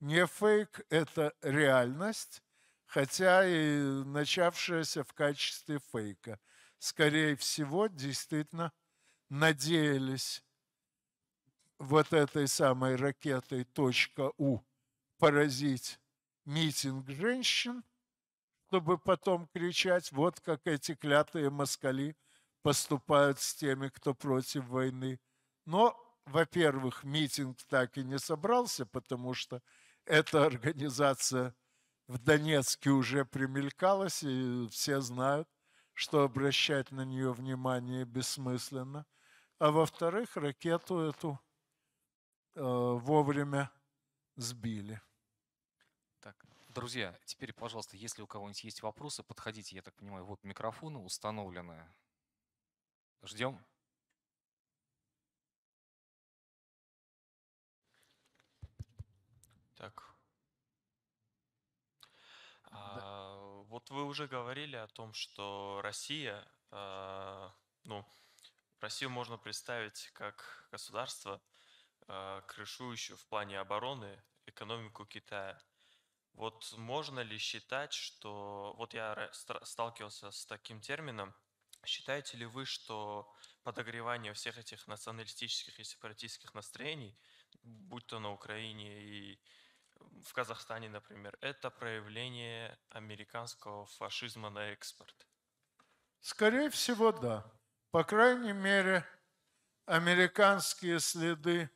не фейк, это реальность, хотя и начавшаяся в качестве фейка. Скорее всего, действительно надеялись вот этой самой ракетой .у поразить митинг женщин, чтобы потом кричать, вот как эти клятые москали поступают с теми, кто против войны. Но, во-первых, митинг так и не собрался, потому что эта организация в Донецке уже примелькалась, и все знают, что обращать на нее внимание бессмысленно. А во-вторых, ракету эту – Э, вовремя сбили. Так, друзья, теперь, пожалуйста, если у кого-нибудь есть вопросы, подходите, я так понимаю, вот микрофоны установлены. Ждем. Так. А, да. А, вот вы уже говорили о том, что Россия, а, ну, Россию можно представить как государство, а, крышующую в плане обороны экономику Китая. Вот можно ли считать, что... Вот я сталкивался с таким термином. Считаете ли вы, что подогревание всех этих националистических и сепаратистских настроений, будь то на Украине и в Казахстане, например, это проявление американского фашизма на экспорт? Скорее всего, да. По крайней мере, американские следы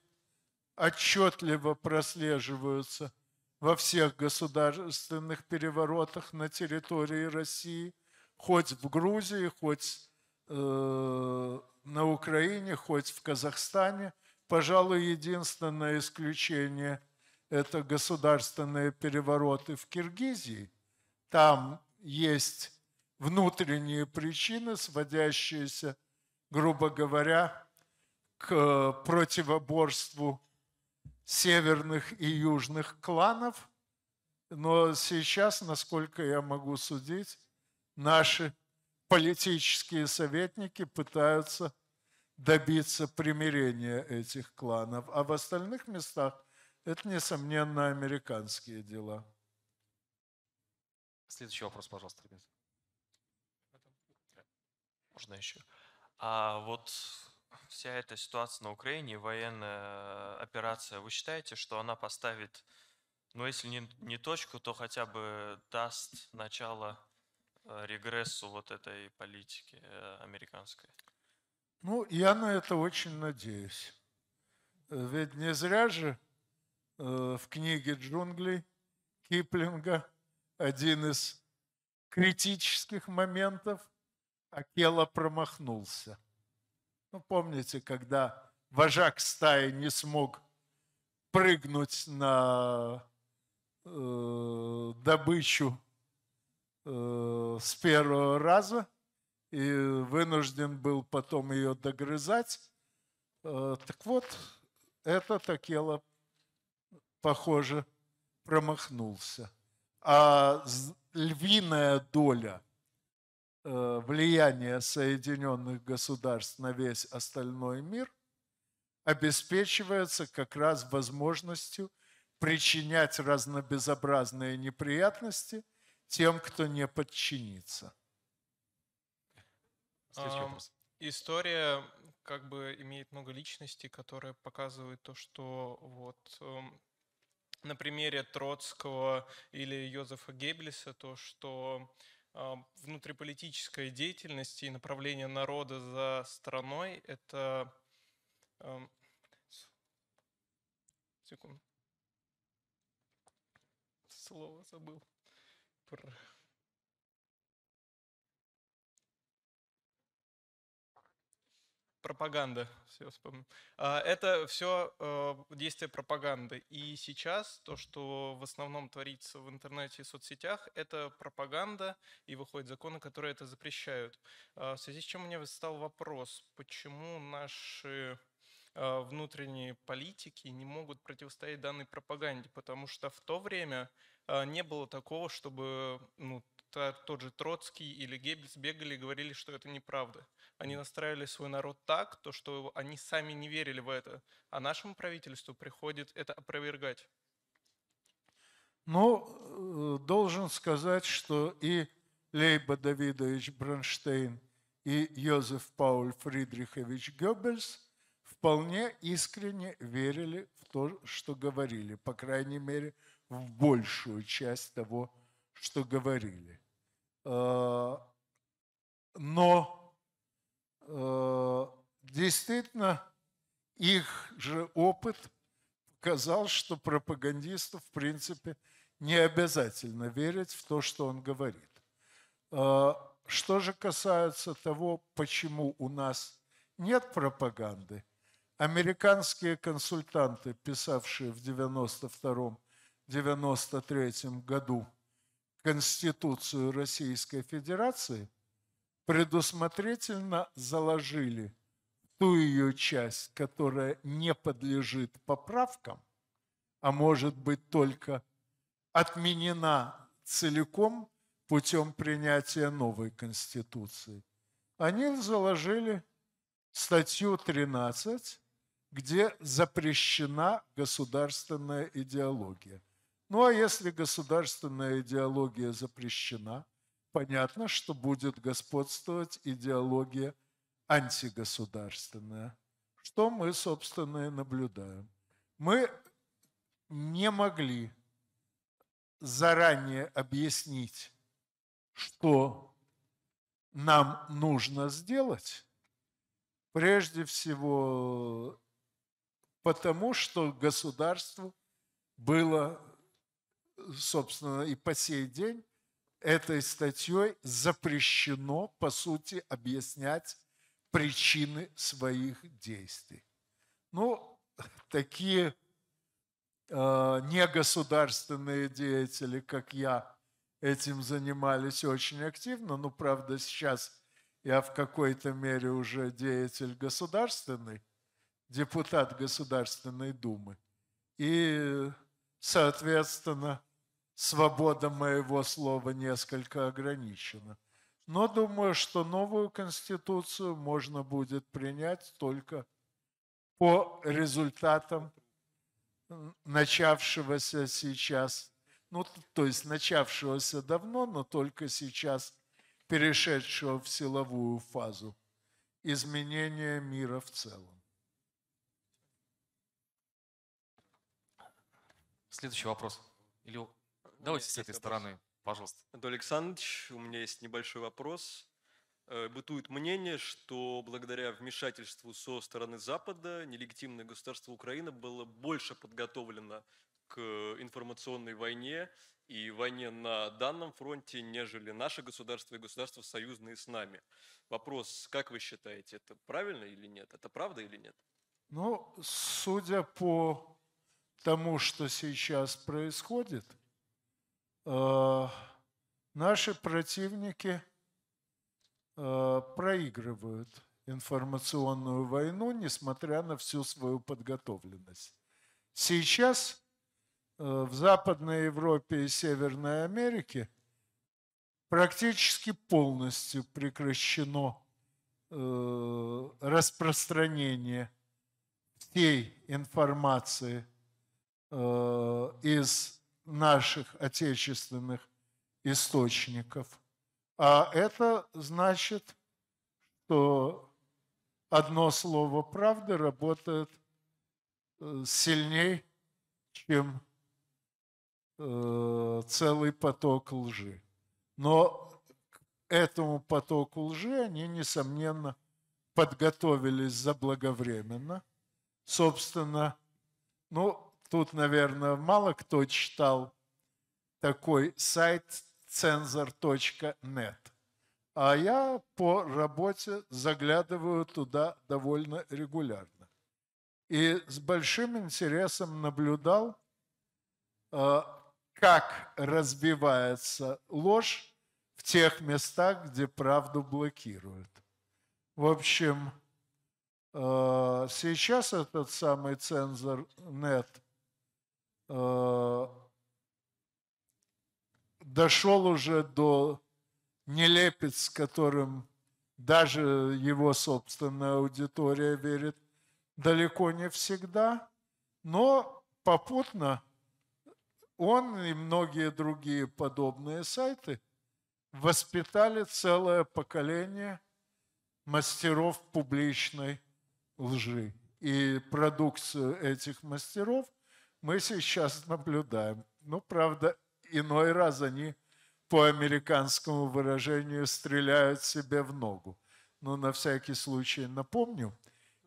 отчетливо прослеживаются во всех государственных переворотах на территории России, хоть в Грузии, хоть э, на Украине, хоть в Казахстане. Пожалуй, единственное исключение – это государственные перевороты в Киргизии. Там есть внутренние причины, сводящиеся, грубо говоря, к противоборству северных и южных кланов, но сейчас, насколько я могу судить, наши политические советники пытаются добиться примирения этих кланов, а в остальных местах это, несомненно, американские дела. Следующий вопрос, пожалуйста, ребят. Можно еще? А вот вся эта ситуация на Украине, военная э, операция, вы считаете, что она поставит, ну если не, не точку, то хотя бы даст начало э, регрессу вот этой политики э, американской? Ну, я на это очень надеюсь. Ведь не зря же в книге «Джунгли» Киплинга один из критических моментов Акела промахнулся – ну, помните, когда вожак стаи не смог прыгнуть на э, добычу э, с первого раза и вынужден был потом ее догрызать. Э, так вот, это Акела, похоже, промахнулся. А львиная доля – Э, влияние Соединенных Государств на весь остальной мир обеспечивается как раз возможностью причинять разнобезобразные неприятности тем, кто не подчинится. А, история как бы имеет много личностей, которые показывают то, что вот эм, на примере Троцкого или Йозефа Геббельса, то, что а, внутриполитической деятельности и направления народа за страной – это… Эм, секунду. Слово забыл. Про... пропаганда, все вспомнил. А, это все э, действие пропаганды. И сейчас то, что в основном творится в интернете и соцсетях, это пропаганда, и выходят законы, которые это запрещают. А, в связи с чем у меня стал вопрос, почему наши э, внутренние политики не могут противостоять данной пропаганде, потому что в то время э, не было такого, чтобы ну, тот же Троцкий или Геббельс бегали и говорили, что это неправда. Они настраивали свой народ так, то, что они сами не верили в это, а нашему правительству приходит это опровергать. Но ну, э, должен сказать, что и Лейба Давидович Бронштейн, и Йозеф Пауль Фридрихович Геббельс вполне искренне верили в то, что говорили, по крайней мере, в большую часть того, что говорили. Э, но э, действительно их же опыт показал, что пропагандисту, в принципе, не обязательно верить в то, что он говорит. Э, что же касается того, почему у нас нет пропаганды, американские консультанты, писавшие в 92-93 году Конституцию Российской Федерации предусмотрительно заложили ту ее часть, которая не подлежит поправкам, а может быть только отменена целиком путем принятия новой Конституции. Они заложили статью 13, где запрещена государственная идеология. Ну а если государственная идеология запрещена, понятно, что будет господствовать идеология антигосударственная, что мы, собственно, и наблюдаем. Мы не могли заранее объяснить, что нам нужно сделать, прежде всего потому, что государству было собственно, и по сей день этой статьей запрещено, по сути, объяснять причины своих действий. Ну, такие э, негосударственные деятели, как я, этим занимались очень активно. Ну, правда, сейчас я в какой-то мере уже деятель государственный, депутат Государственной Думы. И, соответственно, свобода моего слова несколько ограничена. Но думаю, что новую конституцию можно будет принять только по результатам начавшегося сейчас, ну, то есть начавшегося давно, но только сейчас перешедшего в силовую фазу изменения мира в целом. Следующий вопрос. Или Давайте э, с этой вопрос. стороны, пожалуйста. Анатолий Александрович, у меня есть небольшой вопрос. Э, бытует мнение, что благодаря вмешательству со стороны Запада нелегитимное государство Украина было больше подготовлено к информационной войне и войне на данном фронте, нежели наше государство и государства союзные с нами. Вопрос, как вы считаете, это правильно или нет? Это правда или нет? Ну, судя по тому, что сейчас происходит – Э, наши противники э, проигрывают информационную войну, несмотря на всю свою подготовленность. Сейчас э, в Западной Европе и Северной Америке практически полностью прекращено распространение всей информации из наших отечественных источников. А это значит, что одно слово правды работает э, сильнее, чем э, целый поток лжи. Но к этому потоку лжи они, несомненно, подготовились заблаговременно. Собственно, ну, Тут, наверное, мало кто читал такой сайт censor.net. А я по работе заглядываю туда довольно регулярно. И с большим интересом наблюдал, э, как разбивается ложь в тех местах, где правду блокируют. В общем, э, сейчас этот самый цензор нет – Э, дошел уже до нелепец, которым даже его собственная аудитория верит, далеко не всегда, но попутно он и многие другие подобные сайты воспитали целое поколение мастеров публичной лжи. И продукцию этих мастеров мы сейчас наблюдаем. Ну, правда, иной раз они по американскому выражению стреляют себе в ногу. Но на всякий случай напомню,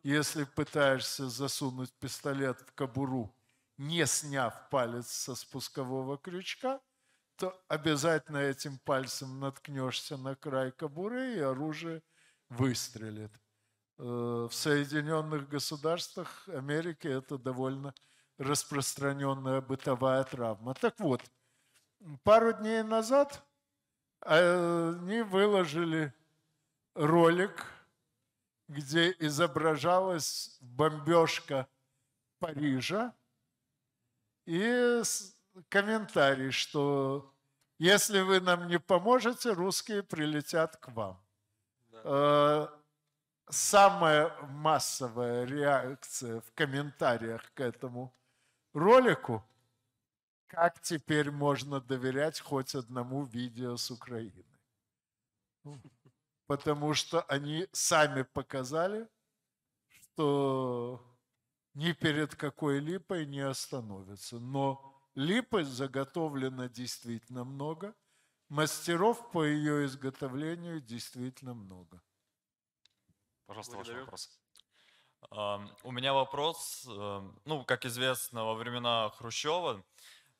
если пытаешься засунуть пистолет в кобуру, не сняв палец со спускового крючка, то обязательно этим пальцем наткнешься на край кобуры, и оружие выстрелит. Э, в Соединенных Государствах Америки это довольно распространенная бытовая травма. Так вот, пару дней назад они выложили ролик, где изображалась бомбежка Парижа и комментарий, что если вы нам не поможете, русские прилетят к вам. Да. Э, самая массовая реакция в комментариях к этому ролику, как теперь можно доверять хоть одному видео с Украины. Ну, потому что они сами показали, что ни перед какой липой не остановятся. Но липы заготовлено действительно много, мастеров по ее изготовлению действительно много. Пожалуйста, Благодарю. ваш вопрос. У меня вопрос. Эм, ну, как известно, во времена Хрущева,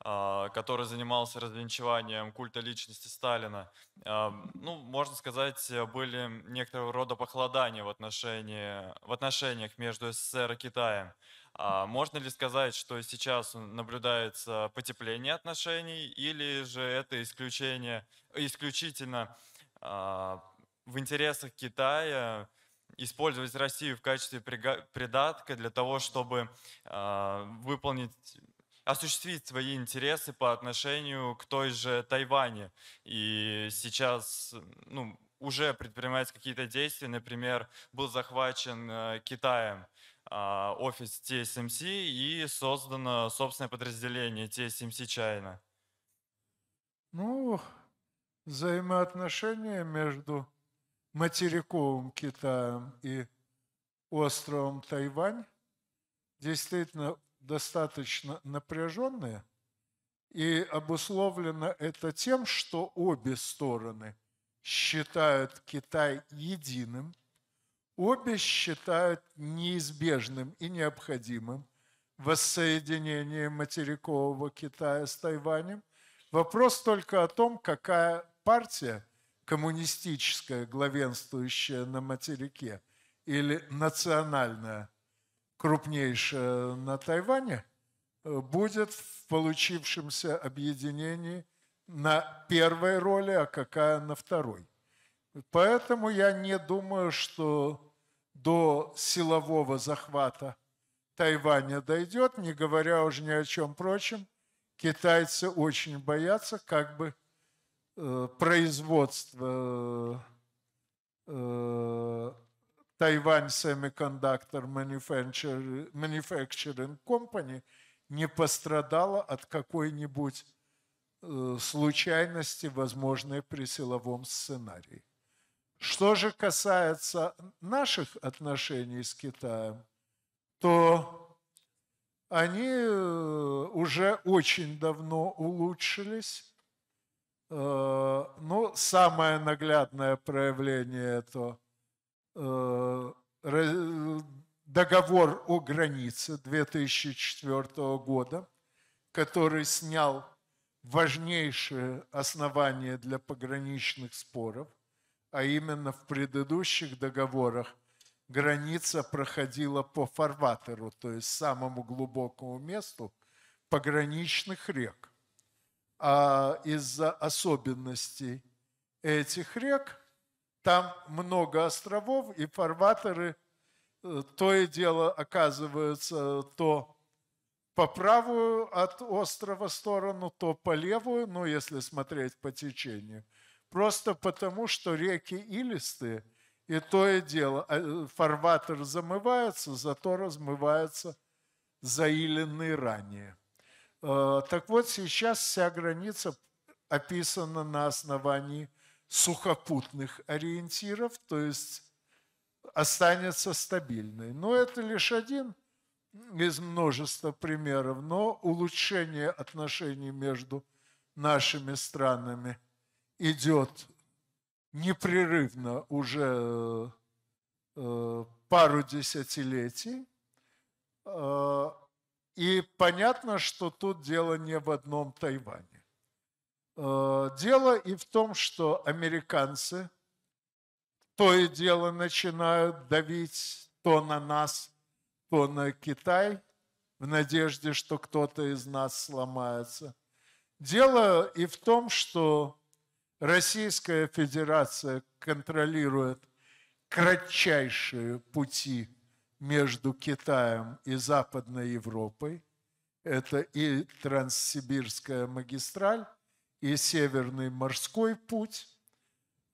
а, который занимался развенчиванием культа личности Сталина, ну, можно сказать, были некоторого рода похолодания в, отношении, в отношениях между СССР и Китаем. А можно ли сказать, что сейчас наблюдается потепление отношений, или же это исключение, исключительно а, в интересах Китая – использовать Россию в качестве придатка для того, чтобы а, выполнить осуществить свои интересы по отношению к той же Тайване. И сейчас ну, уже предпринимаются какие-то действия. Например, был захвачен э, Китаем а, офис TSMC эм и создано собственное подразделение TSMC China. Эм ну, взаимоотношения между материковым Китаем и островом Тайвань действительно достаточно напряженные, и обусловлено это тем, что обе стороны считают Китай единым, обе считают неизбежным и необходимым воссоединение материкового Китая с Тайванем. Вопрос только о том, какая партия – коммунистическое, главенствующее на материке, или национальное, крупнейшее на Тайване, э, будет в получившемся объединении на первой роли, а какая на второй. Поэтому я не думаю, что до силового захвата Тайваня дойдет, не говоря уже ни о чем прочем. Китайцы очень боятся, как бы – Э, производства э, Taiwan Semiconductor Manufacturing Company не пострадала от какой-нибудь э, случайности, возможной при силовом сценарии. Что же касается наших отношений с Китаем, то они уже очень давно улучшились. Э, ну, самое наглядное проявление это э, договор о границе 2004 года, который снял важнейшее основание для пограничных споров, а именно в предыдущих договорах граница проходила по фарватеру, то есть самому глубокому месту пограничных рек а, из-за особенностей этих рек. Там много островов, и фарватеры э, то и дело оказываются то по правую от острова сторону, то по левую, ну, если смотреть по течению. Просто потому, что реки илистые, и то и дело. А, э, фарватер замывается, зато размывается заиленный ранее. Э, так вот, сейчас вся граница описана на основании сухопутных ориентиров, то есть останется стабильной. Но это лишь один из множества примеров, но улучшение отношений между нашими странами идет непрерывно уже э, пару десятилетий, э, и понятно, что тут дело не в одном Тайване. Э, дело и в том, что американцы то и дело начинают давить то на нас, то на Китай, в надежде, что кто-то из нас сломается. Дело и в том, что Российская Федерация контролирует кратчайшие пути между Китаем и Западной Европой. Это и Транссибирская магистраль, и Северный морской путь.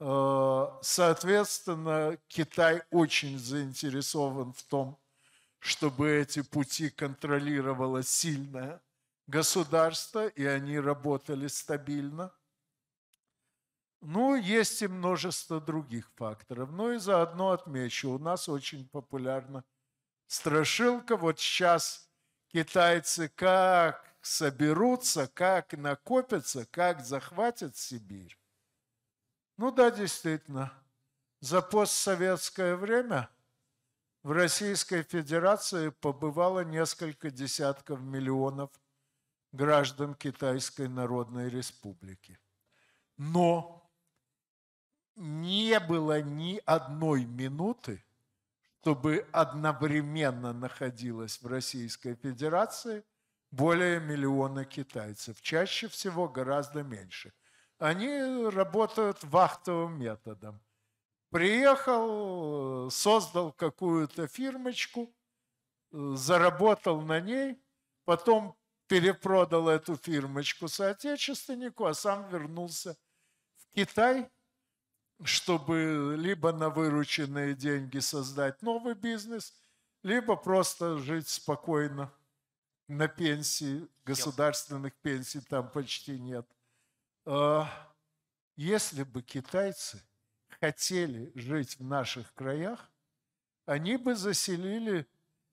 Э, соответственно, Китай очень заинтересован в том, чтобы эти пути контролировало сильное государство, и они работали стабильно. Ну, есть и множество других факторов. Ну и заодно отмечу, у нас очень популярна – страшилка, вот сейчас китайцы как соберутся, как накопятся, как захватят Сибирь. Ну да, действительно, за постсоветское время в Российской Федерации побывало несколько десятков миллионов граждан Китайской Народной Республики. Но не было ни одной минуты, чтобы одновременно находилось в Российской Федерации более миллиона китайцев, чаще всего гораздо меньше. Они работают вахтовым методом. Приехал, создал какую-то фирмочку, заработал на ней, потом перепродал эту фирмочку соотечественнику, а сам вернулся в Китай – чтобы либо на вырученные деньги создать новый бизнес, либо просто жить спокойно на пенсии, государственных пенсий там почти нет. А, если бы китайцы хотели жить в наших краях, они бы заселили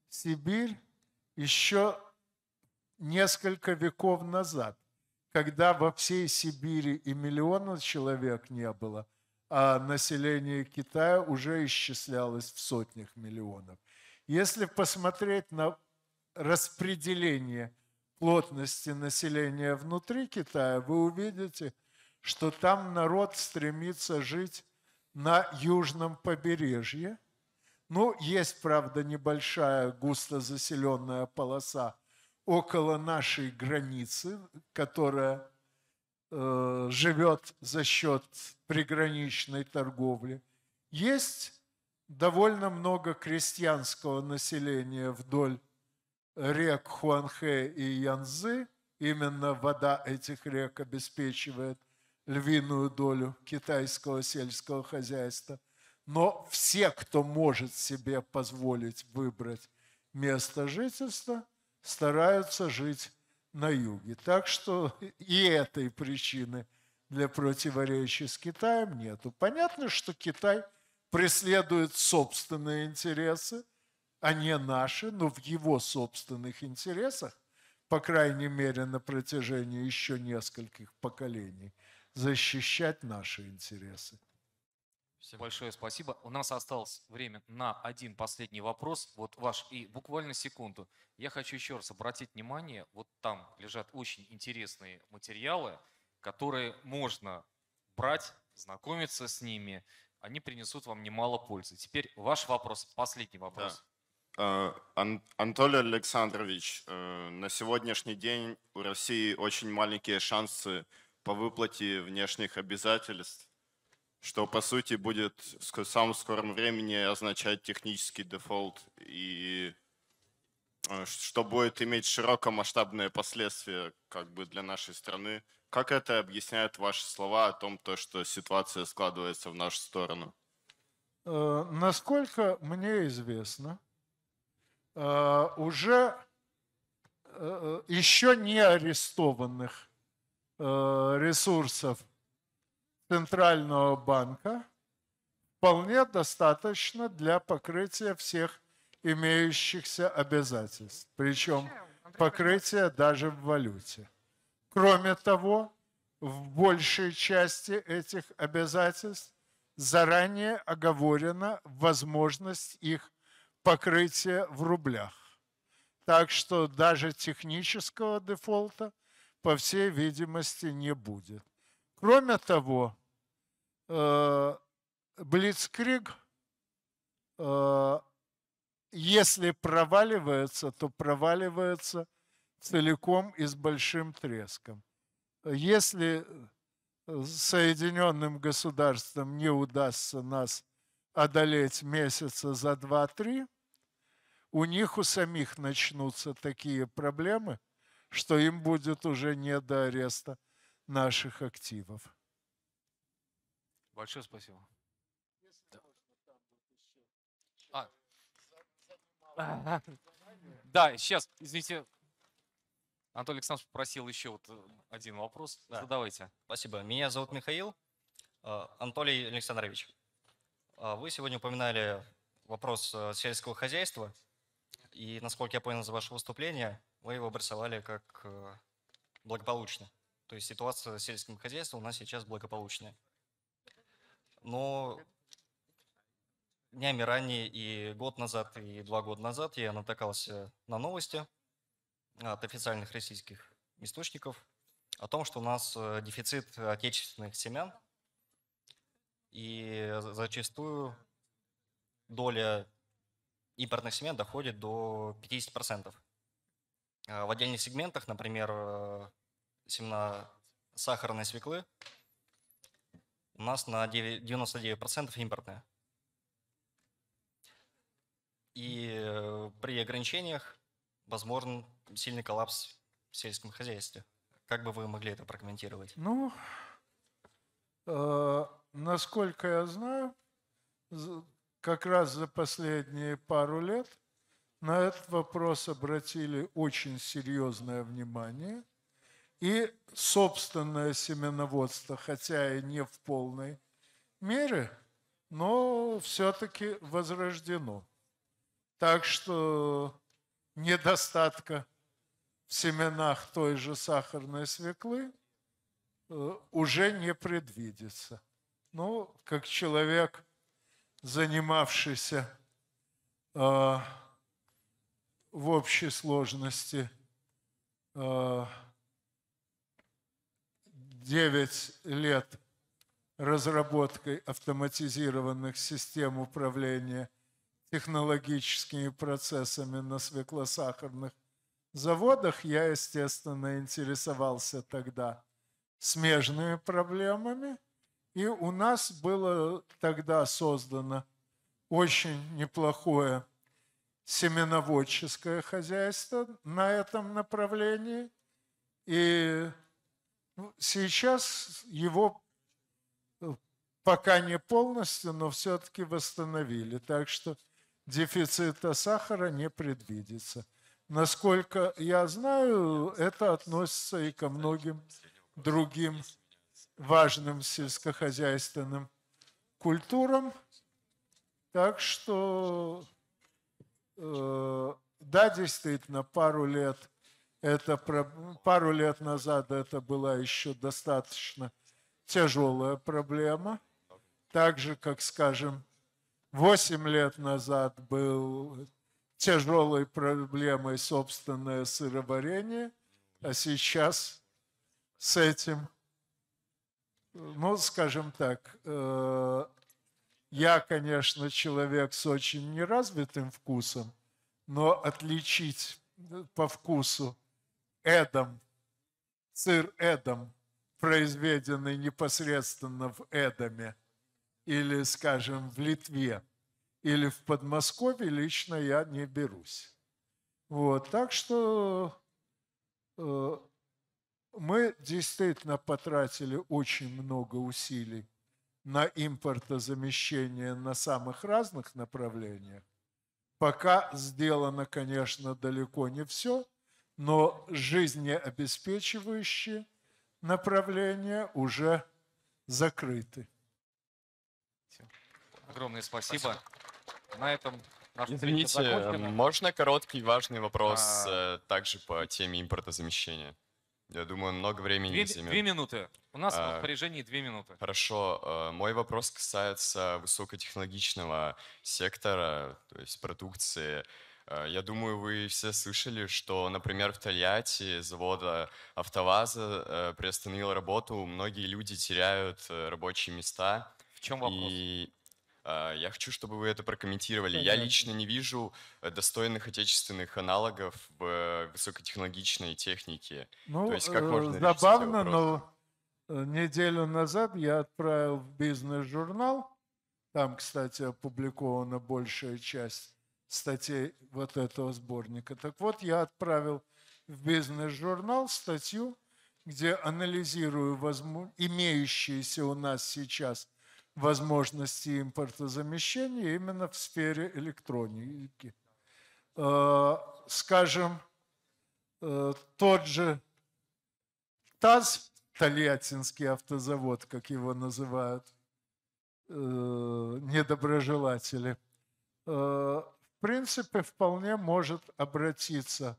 Сибирь еще несколько веков назад, когда во всей Сибири и миллиона человек не было – а население Китая уже исчислялось в сотнях миллионов. Если посмотреть на распределение плотности населения внутри Китая, вы увидите, что там народ стремится жить на южном побережье. Ну, есть, правда, небольшая густо заселенная полоса около нашей границы, которая Э, живет за счет приграничной торговли. Есть довольно много крестьянского населения вдоль рек Хуанхэ и Янзы. Именно вода этих рек обеспечивает львиную долю китайского сельского хозяйства. Но все, кто может себе позволить выбрать место жительства, стараются жить на юге. Так что и этой причины для противоречий с Китаем нету. Понятно, что Китай преследует собственные интересы, а не наши, но в его собственных интересах, по крайней мере, на протяжении еще нескольких поколений, защищать наши интересы. Спасибо. Большое спасибо. У нас осталось время на один последний вопрос. Вот ваш и буквально секунду. Я хочу еще раз обратить внимание, вот там лежат очень интересные материалы, которые можно брать, знакомиться с ними. Они принесут вам немало пользы. Теперь ваш вопрос, последний вопрос. Да. А, Анатолий Александрович, э, на сегодняшний день у России очень маленькие шансы по выплате внешних обязательств что по сути будет в самом скором времени означать технический дефолт и э, что будет иметь широкомасштабные последствия как бы для нашей страны. Как это объясняют ваши слова о том, то, что ситуация складывается в нашу сторону? Э, насколько мне известно, э, уже еще не арестованных ресурсов – Центрального банка вполне достаточно для покрытия всех имеющихся обязательств, причем покрытие даже в валюте. Кроме того, в большей части этих обязательств заранее оговорена возможность их покрытия в рублях. Так что даже технического дефолта, по всей видимости, не будет. Кроме того, э, Блицкриг, э, если проваливается, то проваливается целиком и с большим треском. Если э, Соединенным государствам не удастся нас одолеть месяца за два-три, у них у самих начнутся такие проблемы, что им будет уже не до ареста наших активов. Большое спасибо. Да. А. да, сейчас, извините, Анатолий Александрович попросил еще вот э, один вопрос. Да. Задавайте. Спасибо. Меня зовут Михаил. А, Анатолий Александрович, а, вы сегодня упоминали вопрос э, сельского хозяйства. И, насколько я понял из вашего выступления, вы его обрисовали как э, благополучно. То есть ситуация с сельским хозяйством у нас сейчас благополучная. Но днями ранее и год назад, и два года назад я натыкался на новости от официальных российских источников о том, что у нас э, дефицит отечественных семян, и зачастую доля импортных семян доходит до 50%. А в отдельных сегментах, например, э, семена сахарной свеклы у нас на 99% импортные. И э, при ограничениях возможен сильный коллапс в сельском хозяйстве. Как бы вы могли это прокомментировать? Ну, э, насколько я знаю, как раз за последние пару лет на этот вопрос обратили очень серьезное внимание – и собственное семеноводство, хотя и не в полной мере, но все-таки возрождено. Так что недостатка в семенах той же сахарной свеклы э, уже не предвидится. Ну, как человек, занимавшийся э, в общей сложности э, 9 лет разработкой автоматизированных систем управления технологическими процессами на свеклосахарных заводах, я, естественно, интересовался тогда смежными проблемами. И у нас было тогда создано очень неплохое семеноводческое хозяйство на этом направлении. И ну, сейчас его э, пока не полностью, но все-таки восстановили. Так что дефицита сахара не предвидится. Насколько я знаю, это относится и ко многим другим важным сельскохозяйственным культурам. Так что, э, да, действительно, пару лет это про... пару лет назад это была еще достаточно тяжелая проблема. Так же, как, скажем, 8 лет назад был тяжелой проблемой собственное сыроварение, а сейчас с этим, ну, скажем так, э, я, конечно, человек с очень неразвитым вкусом, но отличить по вкусу Эдом, сыр Эдом, произведенный непосредственно в Эдоме или, скажем, в Литве или в Подмосковье, лично я не берусь. Вот, так что э, мы действительно потратили очень много усилий на импортозамещение на самых разных направлениях. Пока сделано, конечно, далеко не все – но жизнеобеспечивающие направления уже закрыты. Огромное спасибо. спасибо. На этом Извините, можно короткий важный вопрос а... Э, также по теме импортозамещения? Я думаю, много времени две, не займет. Две минуты. У нас а, в распоряжении две минуты. Хорошо. Э, мой вопрос касается высокотехнологичного сектора, то есть продукции. Э, я думаю, вы все слышали, что, например, в Тольятти завода «АвтоВАЗа» э, приостановил работу, многие люди теряют э, рабочие места. В чем вопрос? И я хочу, чтобы вы это прокомментировали. Я лично не вижу достойных отечественных аналогов в высокотехнологичной технике. Ну, То есть как можно забавно, но неделю назад я отправил в бизнес-журнал, там, кстати, опубликована большая часть статей вот этого сборника. Так вот, я отправил в бизнес-журнал статью, где анализирую возможно, имеющиеся у нас сейчас возможности импортозамещения именно в сфере электроники. Э, скажем, э, тот же ТАЗ, Тольяттинский автозавод, как его называют э, недоброжелатели, принципе, вполне может обратиться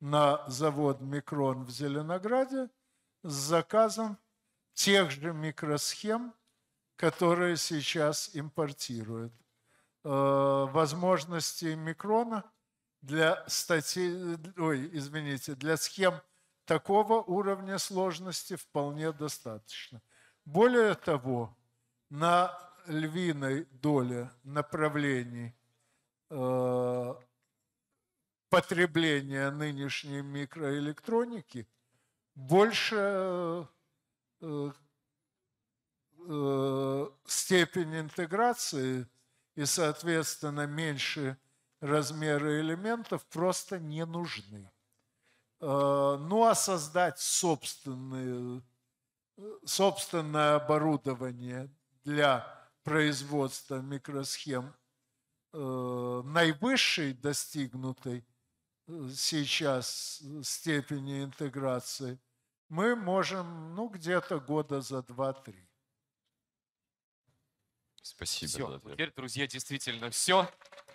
на завод «Микрон» в Зеленограде с заказом тех же микросхем, которые сейчас импортируют. Э, возможности «Микрона» для статей, ой, извините, для схем такого уровня сложности вполне достаточно. Более того, на львиной доле направлений Э, потребление нынешней микроэлектроники больше э, э, степень интеграции и, соответственно, меньше размеры элементов просто не нужны. Ну а создать собственные, собственное оборудование для производства микросхем Э, наивысшей достигнутой э, сейчас степени интеграции мы можем, ну, где-то года за два-три. Спасибо. Все. Теперь, друзья, действительно все.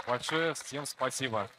Большое всем спасибо.